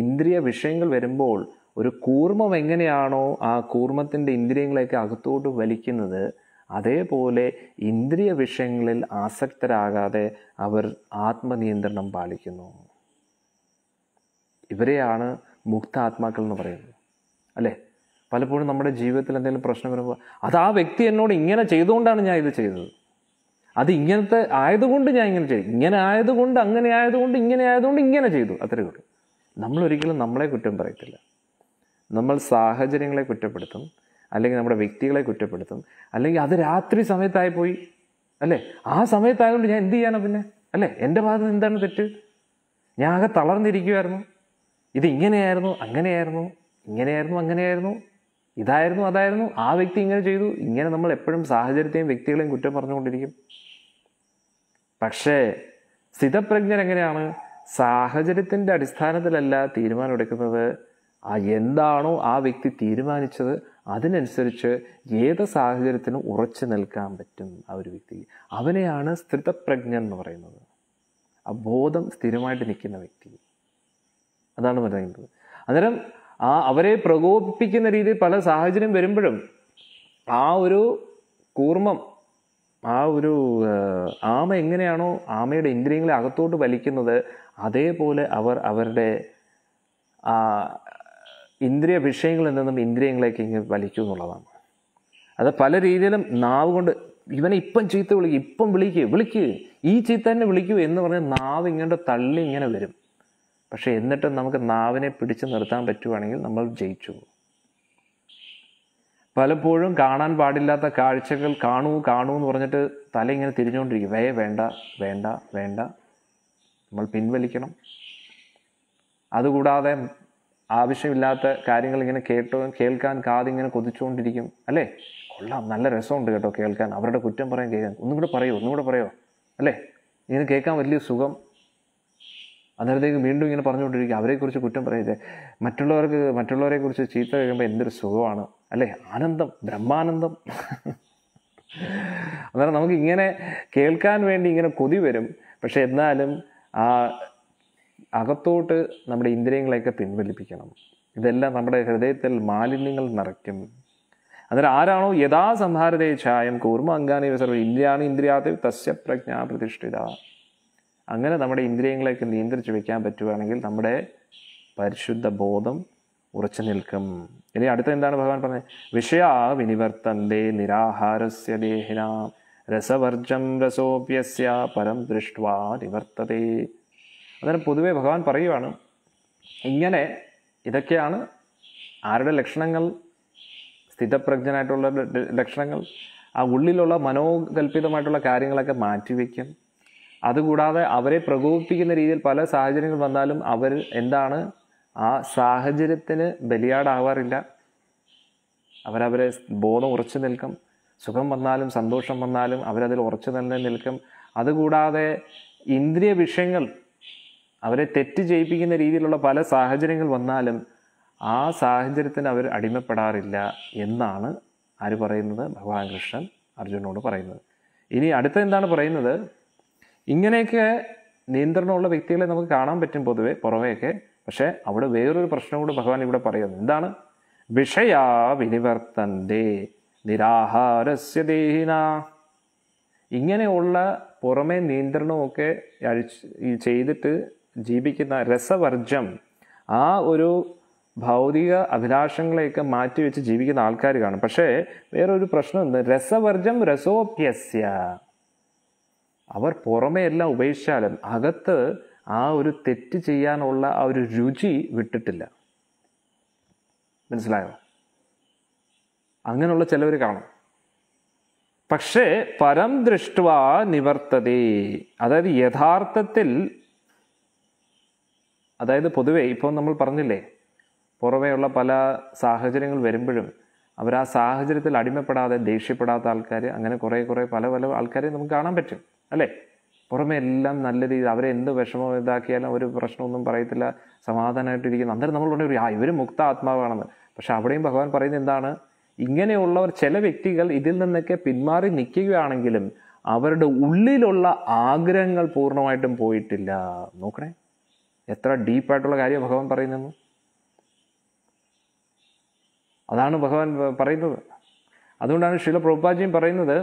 S1: ഇന്ദ്രിയ വിഷയങ്ങൾ വരുമ്പോൾ ഒരു കൂർമ്മം എങ്ങനെയാണോ ആ കൂർമ്മത്തിൻ്റെ ഇന്ദ്രിയങ്ങളെയൊക്കെ അകത്തോട്ട് വലിക്കുന്നത് അതേപോലെ ഇന്ദ്രിയ വിഷയങ്ങളിൽ ആസക്തരാകാതെ അവർ ആത്മനിയന്ത്രണം പാലിക്കുന്നു ഇവരെയാണ് മുക്താത്മാക്കൾ എന്ന് പറയുന്നത് അല്ലേ പലപ്പോഴും നമ്മുടെ ജീവിതത്തിൽ എന്തെങ്കിലും പ്രശ്നം വരുമ്പോൾ അത് ആ വ്യക്തി എന്നോട് ഇങ്ങനെ ചെയ്തുകൊണ്ടാണ് ഞാൻ ഇത് ചെയ്തത് അത് ഇങ്ങനത്തെ ആയതുകൊണ്ട് ഞാൻ ഇങ്ങനെ ചെയ്തു ഇങ്ങനെ ആയതുകൊണ്ട് അങ്ങനെ ആയതുകൊണ്ട് ഇങ്ങനെ ആയതുകൊണ്ട് ഇങ്ങനെ ചെയ്തു അത്രേ ഉള്ളൂ നമ്മൾ ഒരിക്കലും നമ്മളെ കുറ്റം പറയത്തില്ല നമ്മൾ സാഹചര്യങ്ങളെ കുറ്റപ്പെടുത്തും അല്ലെങ്കിൽ നമ്മുടെ വ്യക്തികളെ കുറ്റപ്പെടുത്തും അല്ലെങ്കിൽ അത് രാത്രി സമയത്തായി പോയി അല്ലേ ആ സമയത്തായതുകൊണ്ട് ഞാൻ എന്ത് ചെയ്യാനോ പിന്നെ അല്ലേ എൻ്റെ ഭാഗത്ത് എന്താണ് തെറ്റ് ഞാൻ ആകെ തളർന്നിരിക്കുമായിരുന്നു ഇത് ഇങ്ങനെയായിരുന്നു അങ്ങനെയായിരുന്നു ഇങ്ങനെയായിരുന്നു അങ്ങനെയായിരുന്നു ഇതായിരുന്നു അതായിരുന്നു ആ വ്യക്തി ഇങ്ങനെ ചെയ്തു ഇങ്ങനെ നമ്മൾ എപ്പോഴും സാഹചര്യത്തെയും വ്യക്തികളെയും കുറ്റം പറഞ്ഞുകൊണ്ടിരിക്കും പക്ഷേ സ്ഥിതപ്രജ്ഞർ എങ്ങനെയാണ് സാഹചര്യത്തിൻ്റെ അടിസ്ഥാനത്തിലല്ല തീരുമാനമെടുക്കുന്നത് ആ എന്താണോ ആ വ്യക്തി തീരുമാനിച്ചത് അതിനനുസരിച്ച് ഏത് സാഹചര്യത്തിനും ഉറച്ചു നിൽക്കാൻ പറ്റും ആ ഒരു വ്യക്തി അവനെയാണ് സ്ഥിതപ്രജ്ഞൻ എന്ന് പറയുന്നത് ആ ബോധം സ്ഥിരമായിട്ട് നിൽക്കുന്ന വ്യക്തി അതാണ് പറയുന്നത് അന്നേരം ആ അവരെ പ്രകോപിപ്പിക്കുന്ന രീതിയിൽ പല സാഹചര്യം വരുമ്പോഴും ആ ഒരു കൂർമ്മം ആ ഒരു ആമ എങ്ങനെയാണോ ആമയുടെ ഇന്ദ്രിയങ്ങളെ അകത്തോട്ട് വലിക്കുന്നത് അതേപോലെ അവർ അവരുടെ ആ ഇന്ദ്രിയ വിഷയങ്ങളിൽ നിന്നും ഇന്ദ്രിയങ്ങളേക്ക് ഇങ്ങനെ വലിക്കും എന്നുള്ളതാണ് അത് പല രീതിയിലും നാവ് കൊണ്ട് ഇവനെ ഇപ്പം ചീത്ത വിളിക്കും ഇപ്പം വിളിക്കുക വിളിക്കുക ഈ ചീത്ത തന്നെ വിളിക്കൂ എന്ന് പറഞ്ഞാൽ നാവ് ഇങ്ങനെ തള്ളി ഇങ്ങനെ വരും പക്ഷേ എന്നിട്ടും നമുക്ക് നാവിനെ പിടിച്ചു നിർത്താൻ പറ്റുവാണെങ്കിൽ നമ്മൾ ജയിച്ചു പലപ്പോഴും കാണാൻ പാടില്ലാത്ത കാഴ്ചകൾ കാണൂ കാണൂ എന്ന് പറഞ്ഞിട്ട് തല ഇങ്ങനെ തിരിഞ്ഞുകൊണ്ടിരിക്കും വേ വേണ്ട വേണ്ട വേണ്ട നമ്മൾ പിൻവലിക്കണം അതുകൂടാതെ ആവശ്യമില്ലാത്ത കാര്യങ്ങൾ ഇങ്ങനെ കേട്ടോ കേൾക്കാൻ കാതിങ്ങനെ കൊതിച്ചുകൊണ്ടിരിക്കും അല്ലേ കൊള്ളാം നല്ല രസമുണ്ട് കേട്ടോ കേൾക്കാൻ അവരുടെ കുറ്റം പറയാൻ കേൾക്കാൻ ഒന്നും കൂടെ പറയോ ഒന്നും കൂടെ പറയോ അല്ലേ ഇങ്ങനെ കേൾക്കാൻ വലിയ സുഖം അന്നേരത്തേക്ക് വീണ്ടും ഇങ്ങനെ പറഞ്ഞുകൊണ്ടിരിക്കുക അവരെക്കുറിച്ച് കുറ്റം പറയുന്നത് മറ്റുള്ളവർക്ക് മറ്റുള്ളവരെക്കുറിച്ച് ചീത്ത കഴിയുമ്പോൾ എന്തൊരു സുഖമാണ് അല്ലേ ആനന്ദം ബ്രഹ്മാനന്ദം അന്നേരം നമുക്ക് ഇങ്ങനെ കേൾക്കാൻ വേണ്ടി ഇങ്ങനെ കൊതി വരും പക്ഷെ എന്നാലും ആ അകത്തോട്ട് നമ്മുടെ ഇന്ദ്രിയങ്ങളെയൊക്കെ പിൻവലിപ്പിക്കണം ഇതെല്ലാം നമ്മുടെ ഹൃദയത്തിൽ മാലിന്യങ്ങൾ നിറയ്ക്കും അന്നേരം ആരാണോ യഥാസന്ധാരതയെ ചായം ഛായം കൂർമ്മ അങ്കാനി വിസർവ ഇന്ദ്രിയാണ് ഇന്ദ്രിയാതെ തസ്യ പ്രജ്ഞാ പ്രതിഷ്ഠിത അങ്ങനെ നമ്മുടെ ഇന്ദ്രിയങ്ങളെയൊക്കെ നിയന്ത്രിച്ച് വയ്ക്കാൻ പറ്റുകയാണെങ്കിൽ നമ്മുടെ പരിശുദ്ധ ബോധം ഉറച്ചു നിൽക്കും ഇനി അടുത്ത എന്താണ് ഭഗവാൻ പറഞ്ഞത് വിഷയ വിനിവർത്തന്തേ നിരാഹാരസ്യ ദേഹിന രസവർജം രസോപ്യസ്യ പരം ദൃഷ്ട്വാ നിവർത്തതേ അന്നേരം പൊതുവേ ഭഗവാൻ പറയുവാണ് ഇങ്ങനെ ഇതൊക്കെയാണ് ആരുടെ ലക്ഷണങ്ങൾ സ്ഥിതപ്രജ്ഞനായിട്ടുള്ള ലക്ഷണങ്ങൾ ആ ഉള്ളിലുള്ള മനോകൽപ്പിതമായിട്ടുള്ള കാര്യങ്ങളൊക്കെ മാറ്റിവെക്കും അതുകൂടാതെ അവരെ പ്രകോപിപ്പിക്കുന്ന രീതിയിൽ പല സാഹചര്യങ്ങൾ വന്നാലും അവർ എന്താണ് ആ സാഹചര്യത്തിന് ബലിയാടാവാറില്ല അവരവരെ ബോധം ഉറച്ചു നിൽക്കും സുഖം വന്നാലും സന്തോഷം വന്നാലും അവരതിൽ ഉറച്ചു തന്നെ നിൽക്കും അതുകൂടാതെ ഇന്ദ്രിയ വിഷയങ്ങൾ അവരെ തെറ്റ് ചെയ്യിപ്പിക്കുന്ന രീതിയിലുള്ള പല സാഹചര്യങ്ങൾ വന്നാലും ആ സാഹചര്യത്തിന് അവർ അടിമപ്പെടാറില്ല എന്നാണ് ആര് പറയുന്നത് ഭഗവാൻ കൃഷ്ണൻ അർജുനോട് പറയുന്നത് ഇനി അടുത്ത എന്താണ് പറയുന്നത് ഇങ്ങനെയൊക്കെ നിയന്ത്രണമുള്ള വ്യക്തികളെ നമുക്ക് കാണാൻ പറ്റും പൊതുവെ പുറമേയൊക്കെ പക്ഷേ അവിടെ വേറൊരു പ്രശ്നം കൂടെ ഭഗവാൻ ഇവിടെ പറയുന്നു എന്താണ് വിഷയാ വിനിവർത്തൻ്റെ നിരാഹാരസ്യ ദേഹിന ഇങ്ങനെയുള്ള പുറമേ നിയന്ത്രണമൊക്കെ ചെയ്തിട്ട് ജീവിക്കുന്ന രസവർജം ആ ഒരു ഭൗതിക അഭിലാഷങ്ങളെയൊക്കെ മാറ്റിവെച്ച് ജീവിക്കുന്ന ആൾക്കാർ കാണും പക്ഷേ വേറൊരു പ്രശ്നം എന്ത് രസവർജം രസോപ്യസ്യ അവർ പുറമേ എല്ലാം ഉപേക്ഷിച്ചാലും അകത്ത് ആ ഒരു തെറ്റ് ചെയ്യാനുള്ള ആ ഒരു രുചി വിട്ടിട്ടില്ല മനസ്സിലായോ അങ്ങനെയുള്ള ചിലവർ കാണും പക്ഷേ പരം ദൃഷ്ടുവ നിവർത്തതേ അതായത് യഥാർത്ഥത്തിൽ അതായത് പൊതുവെ ഇപ്പോൾ നമ്മൾ പറഞ്ഞില്ലേ പുറമേയുള്ള പല സാഹചര്യങ്ങൾ വരുമ്പോഴും അവർ ആ സാഹചര്യത്തിൽ അടിമപ്പെടാതെ ദേഷ്യപ്പെടാത്ത ആൾക്കാർ അങ്ങനെ കുറേ കുറേ പല പല ആൾക്കാരെ നമുക്ക് കാണാൻ പറ്റും അല്ലേ പുറമെ എല്ലാം നല്ല രീതിയിൽ അവരെ എന്ത് വിഷമം ഇതാക്കിയാലും ഒരു പ്രശ്നമൊന്നും പറയത്തില്ല സമാധാനമായിട്ടിരിക്കുന്നു അന്നേരം നമ്മൾ പറഞ്ഞു ആ ഇവർ മുക്ത ആത്മാവാണെന്ന് പക്ഷെ അവിടെയും ഭഗവാൻ പറയുന്നത് എന്താണ് ഇങ്ങനെയുള്ളവർ ചില വ്യക്തികൾ ഇതിൽ നിന്നൊക്കെ പിന്മാറി നിൽക്കുകയാണെങ്കിലും അവരുടെ ഉള്ളിലുള്ള ആഗ്രഹങ്ങൾ പൂർണ്ണമായിട്ടും പോയിട്ടില്ല നോക്കണേ എത്ര ഡീപ്പായിട്ടുള്ള കാര്യം ഭഗവാൻ പറയുന്നു അതാണ് ഭഗവാൻ പറയുന്നത് അതുകൊണ്ടാണ് ശില പ്രഭുപാജിയും പറയുന്നത്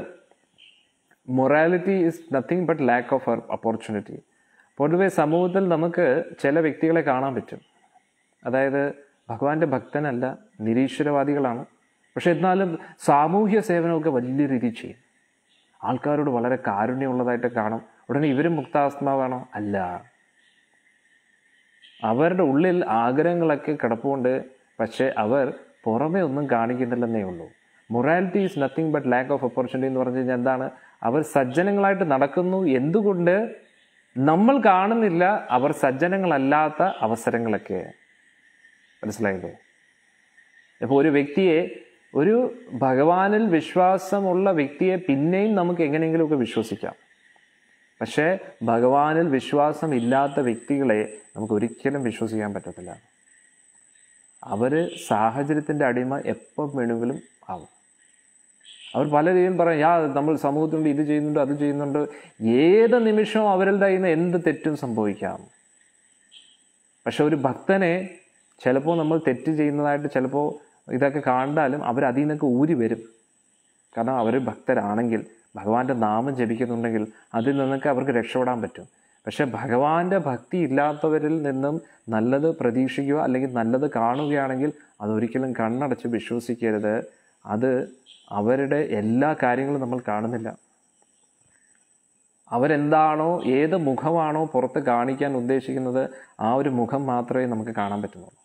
S1: morality is nothing but lack of opportunity പൊതുവെ സമൂഹത്തിൽ നമുക്ക് ചില വ്യക്തികളെ കാണാൻ പറ്റും അതായത് ഭഗവാന്റെ ഭക്തനല്ല നിരീശ്വരവാദികളാണ് പക്ഷെ എന്നാലും സാമൂഹ്യ സേവനമൊക്കെ വലിയ രീതിയിൽ ചെയ്യും ആൾക്കാരോട് വളരെ കാരുണ്യമുള്ളതായിട്ട് കാണും ഉടനെ ഇവരും മുക്താസ്മാവാണോ അല്ല അവരുടെ ഉള്ളിൽ ആഗ്രഹങ്ങളൊക്കെ കിടപ്പുകൊണ്ട് പക്ഷേ അവർ പുറമെ ഒന്നും കാണിക്കുന്നില്ലെന്നേ ഉള്ളൂ morality is nothing but lack of opportunity എന്ന് പറഞ്ഞു കഴിഞ്ഞാൽ എന്താണ് അവർ സജ്ജനങ്ങളായിട്ട് നടക്കുന്നു എന്തുകൊണ്ട് നമ്മൾ കാണുന്നില്ല അവർ സജ്ജനങ്ങളല്ലാത്ത അവസരങ്ങളൊക്കെ മനസ്സിലായില്ലേ അപ്പോൾ ഒരു വ്യക്തിയെ ഒരു ഭഗവാനിൽ വിശ്വാസമുള്ള വ്യക്തിയെ പിന്നെയും നമുക്ക് എങ്ങനെയെങ്കിലുമൊക്കെ വിശ്വസിക്കാം പക്ഷേ ഭഗവാനിൽ വിശ്വാസം ഇല്ലാത്ത വ്യക്തികളെ നമുക്ക് ഒരിക്കലും വിശ്വസിക്കാൻ പറ്റത്തില്ല അവർ സാഹചര്യത്തിൻ്റെ അടിമ എപ്പം വേണമെങ്കിലും ആവും അവർ പല രീതിയിൽ പറയും യാ നമ്മൾ സമൂഹത്തിൽ ഇത് ചെയ്യുന്നുണ്ട് അത് ചെയ്യുന്നുണ്ട് ഏത് നിമിഷവും അവരിൽ നിന്ന് എന്ത് തെറ്റും സംഭവിക്കാം പക്ഷെ ഒരു ഭക്തനെ ചിലപ്പോൾ നമ്മൾ തെറ്റ് ചെയ്യുന്നതായിട്ട് ചിലപ്പോൾ ഇതൊക്കെ കണ്ടാലും അവർ അതിൽ നിന്നൊക്കെ ഊരി വരും കാരണം അവർ ഭക്തരാണെങ്കിൽ ഭഗവാന്റെ നാമം ജപിക്കുന്നുണ്ടെങ്കിൽ അതിൽ നിന്നൊക്കെ അവർക്ക് രക്ഷപ്പെടാൻ പറ്റും പക്ഷെ ഭഗവാന്റെ ഭക്തി ഇല്ലാത്തവരിൽ നിന്നും നല്ലത് പ്രതീക്ഷിക്കുക അല്ലെങ്കിൽ നല്ലത് കാണുകയാണെങ്കിൽ അതൊരിക്കലും കണ്ണടച്ച് വിശ്വസിക്കരുത് അത് അവരുടെ എല്ലാ കാര്യങ്ങളും നമ്മൾ കാണുന്നില്ല അവരെന്താണോ ഏത് മുഖമാണോ പുറത്ത് കാണിക്കാൻ ഉദ്ദേശിക്കുന്നത് ആ ഒരു മുഖം മാത്രമേ നമുക്ക് കാണാൻ പറ്റുന്നുള്ളൂ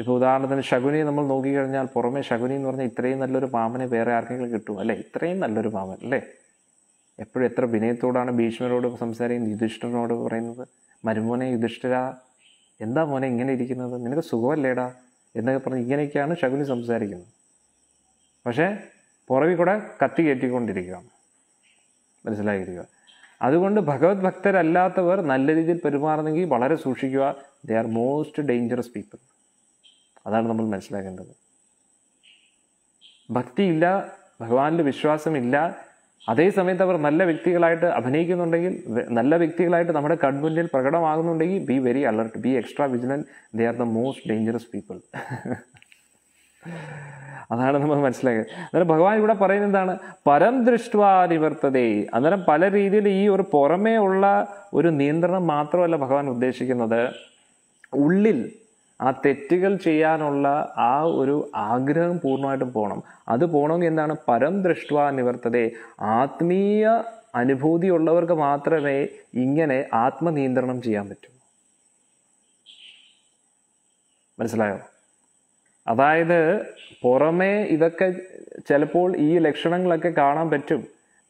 S1: ഇപ്പോൾ ഉദാഹരണത്തിന് ശകുനി നമ്മൾ നോക്കിക്കഴിഞ്ഞാൽ പുറമെ ശകുനി എന്ന് പറഞ്ഞാൽ ഇത്രയും നല്ലൊരു പാമ്പനെ വേറെ ആർക്കെങ്കിലും കിട്ടും അല്ലേ ഇത്രയും നല്ലൊരു പാമ്പൻ അല്ലേ എപ്പോഴും എത്ര വിനയത്തോടാണ് ഭീഷ്മരോട് സംസാരിക്കുന്നത് യുധിഷ്ഠരനോട് പറയുന്നത് മരുമോനെ യുധിഷ്ഠിര എന്താ മോനെ ഇങ്ങനെ ഇരിക്കുന്നത് നിനക്ക് സുഖമല്ലേടാ എന്നൊക്കെ പറഞ്ഞ് ഇങ്ങനെയൊക്കെയാണ് ശകുനി സംസാരിക്കുന്നത് പക്ഷേ പുറകിൽ കൂടെ കത്തി കയറ്റിക്കൊണ്ടിരിക്കുകയാണ് മനസ്സിലാക്കിയിരിക്കുക അതുകൊണ്ട് ഭഗവത് ഭക്തരല്ലാത്തവർ നല്ല രീതിയിൽ പെരുമാറുന്നെങ്കിൽ വളരെ സൂക്ഷിക്കുക they are most dangerous people അതാണ് നമ്മൾ മനസ്സിലാക്കേണ്ടത് ഭക്തിയില്ല ഭഗവാനിൽ വിശ്വാസമില്ല അതേസമയത്ത് അവർ നല്ല വ്യക്തികളായിട്ട് അഭിനയിക്കുന്നുണ്ടെങ്കിൽ നല്ല വ്യക്തികളായിട്ട് നമ്മുടെ കൺമുന്നിൽ പ്രകടമാകുന്നുണ്ടെങ്കിൽ be very alert be extra vigilant they are the most dangerous people അതാണ് നമ്മൾ മനസ്സിലാക്കിയത് അന്നേരം ഭഗവാൻ ഇവിടെ പറയുന്നത് എന്താണ് പരം ദൃഷ്ട്വാ അന്നേരം പല രീതിയിൽ ഈ ഒരു പുറമേ ഉള്ള ഒരു നിയന്ത്രണം മാത്രമല്ല ഭഗവാൻ ഉദ്ദേശിക്കുന്നത് ഉള്ളിൽ ആ തെറ്റുകൾ ചെയ്യാനുള്ള ആ ഒരു ആഗ്രഹം പൂർണ്ണമായിട്ടും പോകണം അത് പോകണമെങ്കിൽ എന്താണ് പരം ദൃഷ്ട നിവർത്തതേ ആത്മീയ അനുഭൂതി ഉള്ളവർക്ക് മാത്രമേ ഇങ്ങനെ ആത്മനിയന്ത്രണം ചെയ്യാൻ പറ്റൂ മനസ്സിലായോ അതായത് പുറമേ ഇതൊക്കെ ചിലപ്പോൾ ഈ ലക്ഷണങ്ങളൊക്കെ കാണാൻ പറ്റും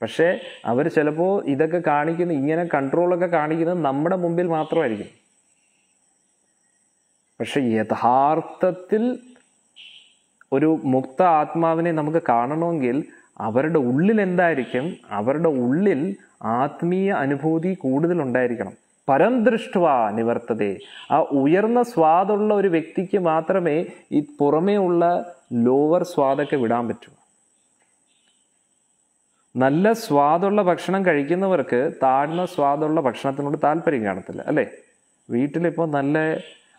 S1: പക്ഷേ അവർ ചിലപ്പോൾ ഇതൊക്കെ കാണിക്കുന്ന ഇങ്ങനെ കൺട്രോളൊക്കെ കാണിക്കുന്നത് നമ്മുടെ മുമ്പിൽ മാത്രമായിരിക്കും പക്ഷെ യഥാർത്ഥത്തിൽ ഒരു മുക്ത ആത്മാവിനെ നമുക്ക് കാണണമെങ്കിൽ അവരുടെ ഉള്ളിൽ എന്തായിരിക്കും അവരുടെ ഉള്ളിൽ ആത്മീയ അനുഭൂതി കൂടുതൽ ഉണ്ടായിരിക്കണം പരംദൃഷ്ടുവ നിവർത്തതേ ആ ഉയർന്ന സ്വാദുള്ള ഒരു വ്യക്തിക്ക് മാത്രമേ ഈ പുറമേ ഉള്ള ലോവർ സ്വാദൊക്കെ വിടാൻ പറ്റൂ നല്ല സ്വാദുള്ള ഭക്ഷണം കഴിക്കുന്നവർക്ക് താഴ്ന്ന സ്വാദുള്ള ഭക്ഷണത്തിനോട് താല്പര്യം കാണത്തില്ല അല്ലേ വീട്ടിലിപ്പോൾ നല്ല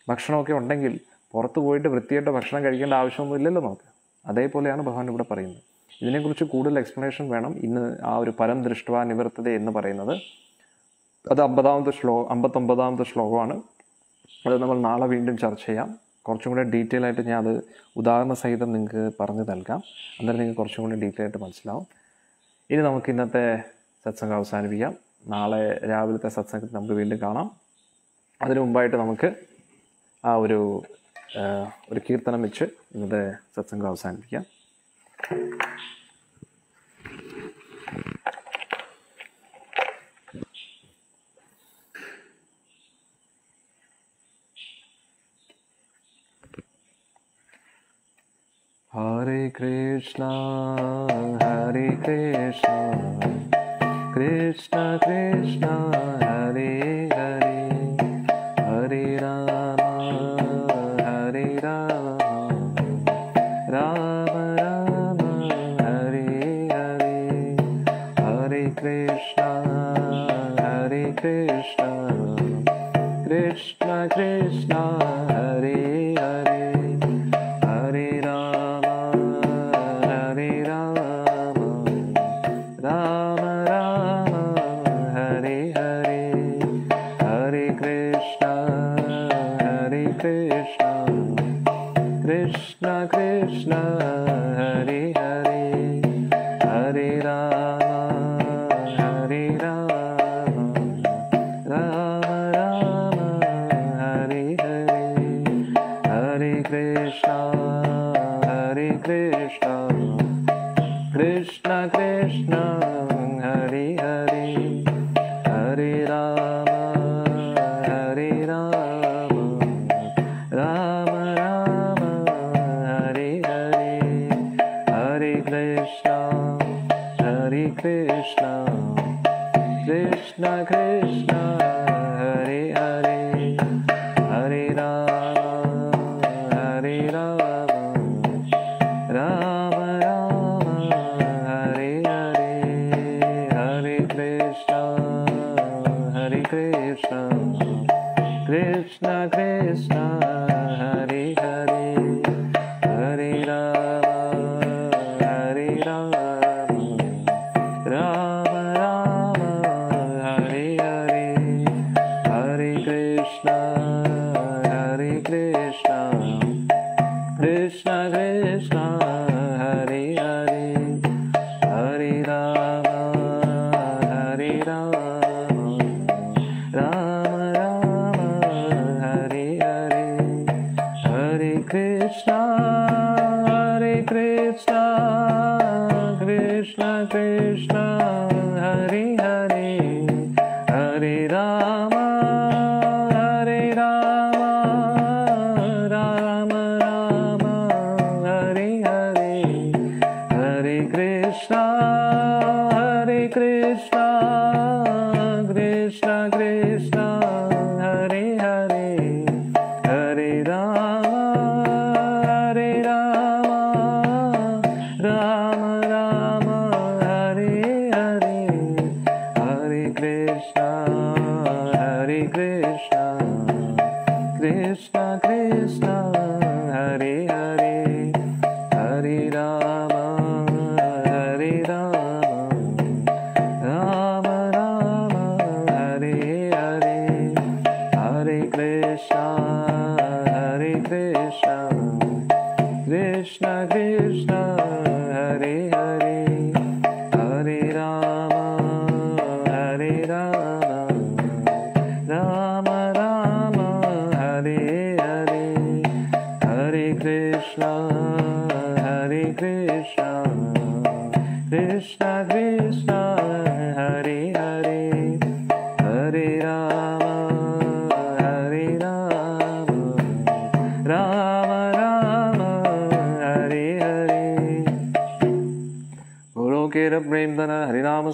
S1: ഭക്ഷണമൊക്കെ ഉണ്ടെങ്കിൽ പുറത്ത് പോയിട്ട് വൃത്തിയായിട്ട് ഭക്ഷണം കഴിക്കേണ്ട ആവശ്യമൊന്നും ഇല്ലല്ലോ നമുക്ക് അതേപോലെയാണ് ഭഗവാൻ ഇവിടെ പറയുന്നത് ഇതിനെക്കുറിച്ച് കൂടുതൽ എക്സ്പ്ലനേഷൻ വേണം ഇന്ന് ആ ഒരു പരം ദൃഷ്ടവാ നിവർത്തത എന്ന് പറയുന്നത് അത് അമ്പതാമത്തെ ശ്ലോ അമ്പത്തൊമ്പതാമത്തെ ശ്ലോകമാണ് അത് നമ്മൾ നാളെ വീണ്ടും ചർച്ച ചെയ്യാം കുറച്ചും കൂടെ ഡീറ്റെയിൽ ആയിട്ട് ഞാൻ അത് ഉദാഹരണ സഹിതം നിങ്ങൾക്ക് പറഞ്ഞു നൽകാം അന്നേരം നിങ്ങൾക്ക് കുറച്ചും കൂടെ ഡീറ്റെയിൽ ആയിട്ട് മനസ്സിലാവും ഇനി നമുക്ക് ഇന്നത്തെ സത്സംഗം അവസാനിപ്പിക്കാം നാളെ രാവിലത്തെ സത്സംഗത്തിൽ നമുക്ക് വീണ്ടും കാണാം അതിനു മുമ്പായിട്ട് നമുക്ക് ആ ഒരു ഒരു കീർത്തനം വെച്ച് ഇന്നത്തെ സത്സംഗം അവസാനിപ്പിക്കാം
S2: Hare Krishna, Hare Krishna, Krishna Krishna.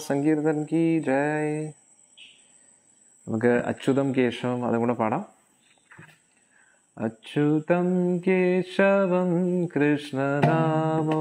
S2: സങ്കീർത്തൻ കീ ജയ് നമുക്ക് അച്യുതം കേശവം അതും കൂടെ പാടാം അച്യുതം കേശവം കൃഷ്ണനാമോ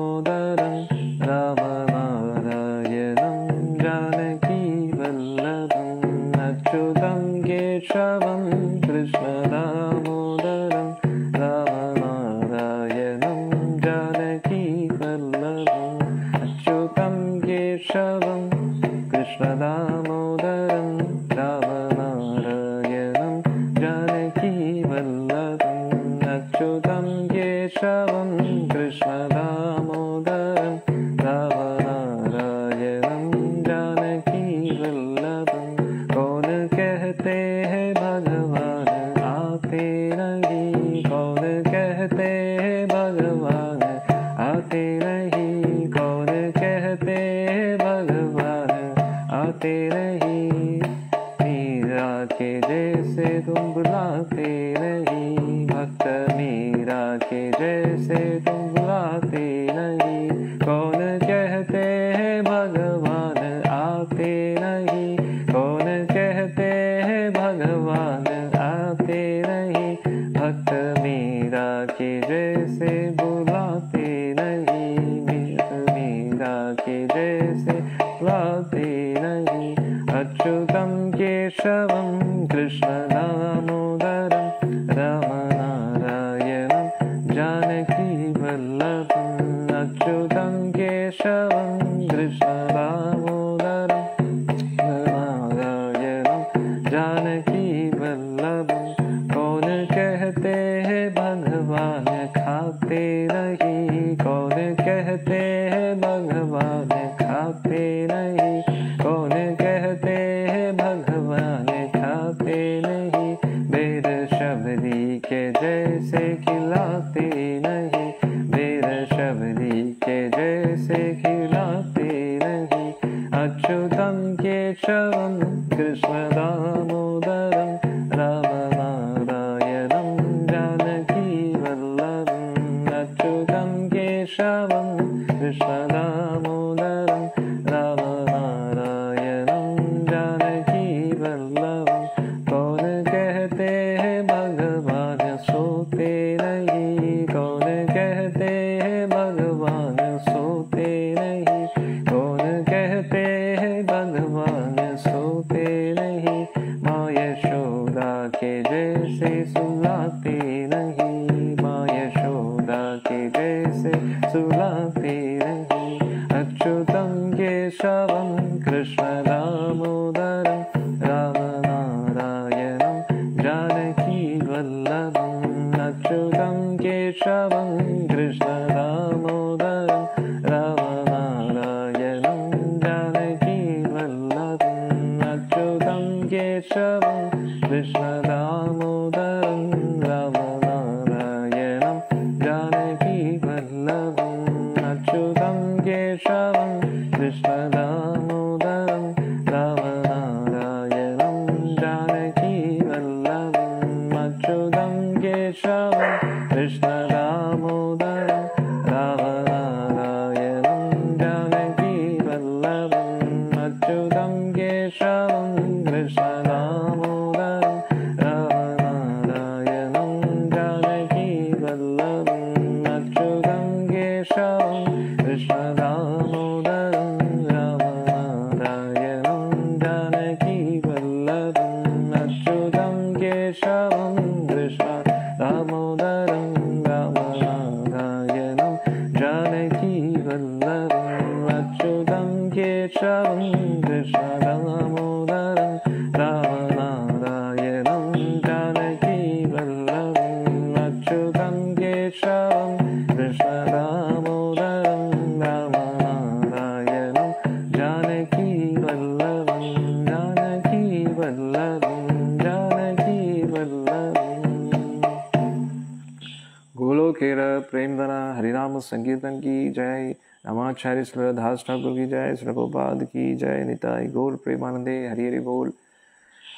S1: Acharya Srila Das Thakur ki jai, Srila Gopad ki jai, Nitai Gaur, Premanande, Harihari Bol,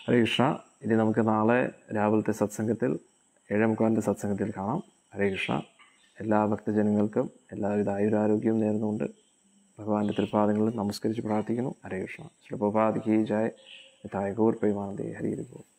S1: ഹരേ കൃഷ്ണ ഇനി നമുക്ക് നാളെ രാവിലത്തെ സത്സംഗത്തിൽ ഏഴേമുക്കാലിൻ്റെ സത്സംഗത്തിൽ കാണാം ഹരേ കൃഷ്ണ എല്ലാ ഭക്തജനങ്ങൾക്കും എല്ലാവിധ ആയുരാരോഗ്യവും നേർന്നുകൊണ്ട് ഭഗവാന്റെ തിരുപാദങ്ങളിൽ നമസ്കരിച്ച് പ്രാർത്ഥിക്കുന്നു ഹരേ കൃഷ്ണ ശ്രീ പ്രഭാത് കി ജായ് തായകൂർ പെയ്മാനന്ദേ ഹരിയിരിക്കും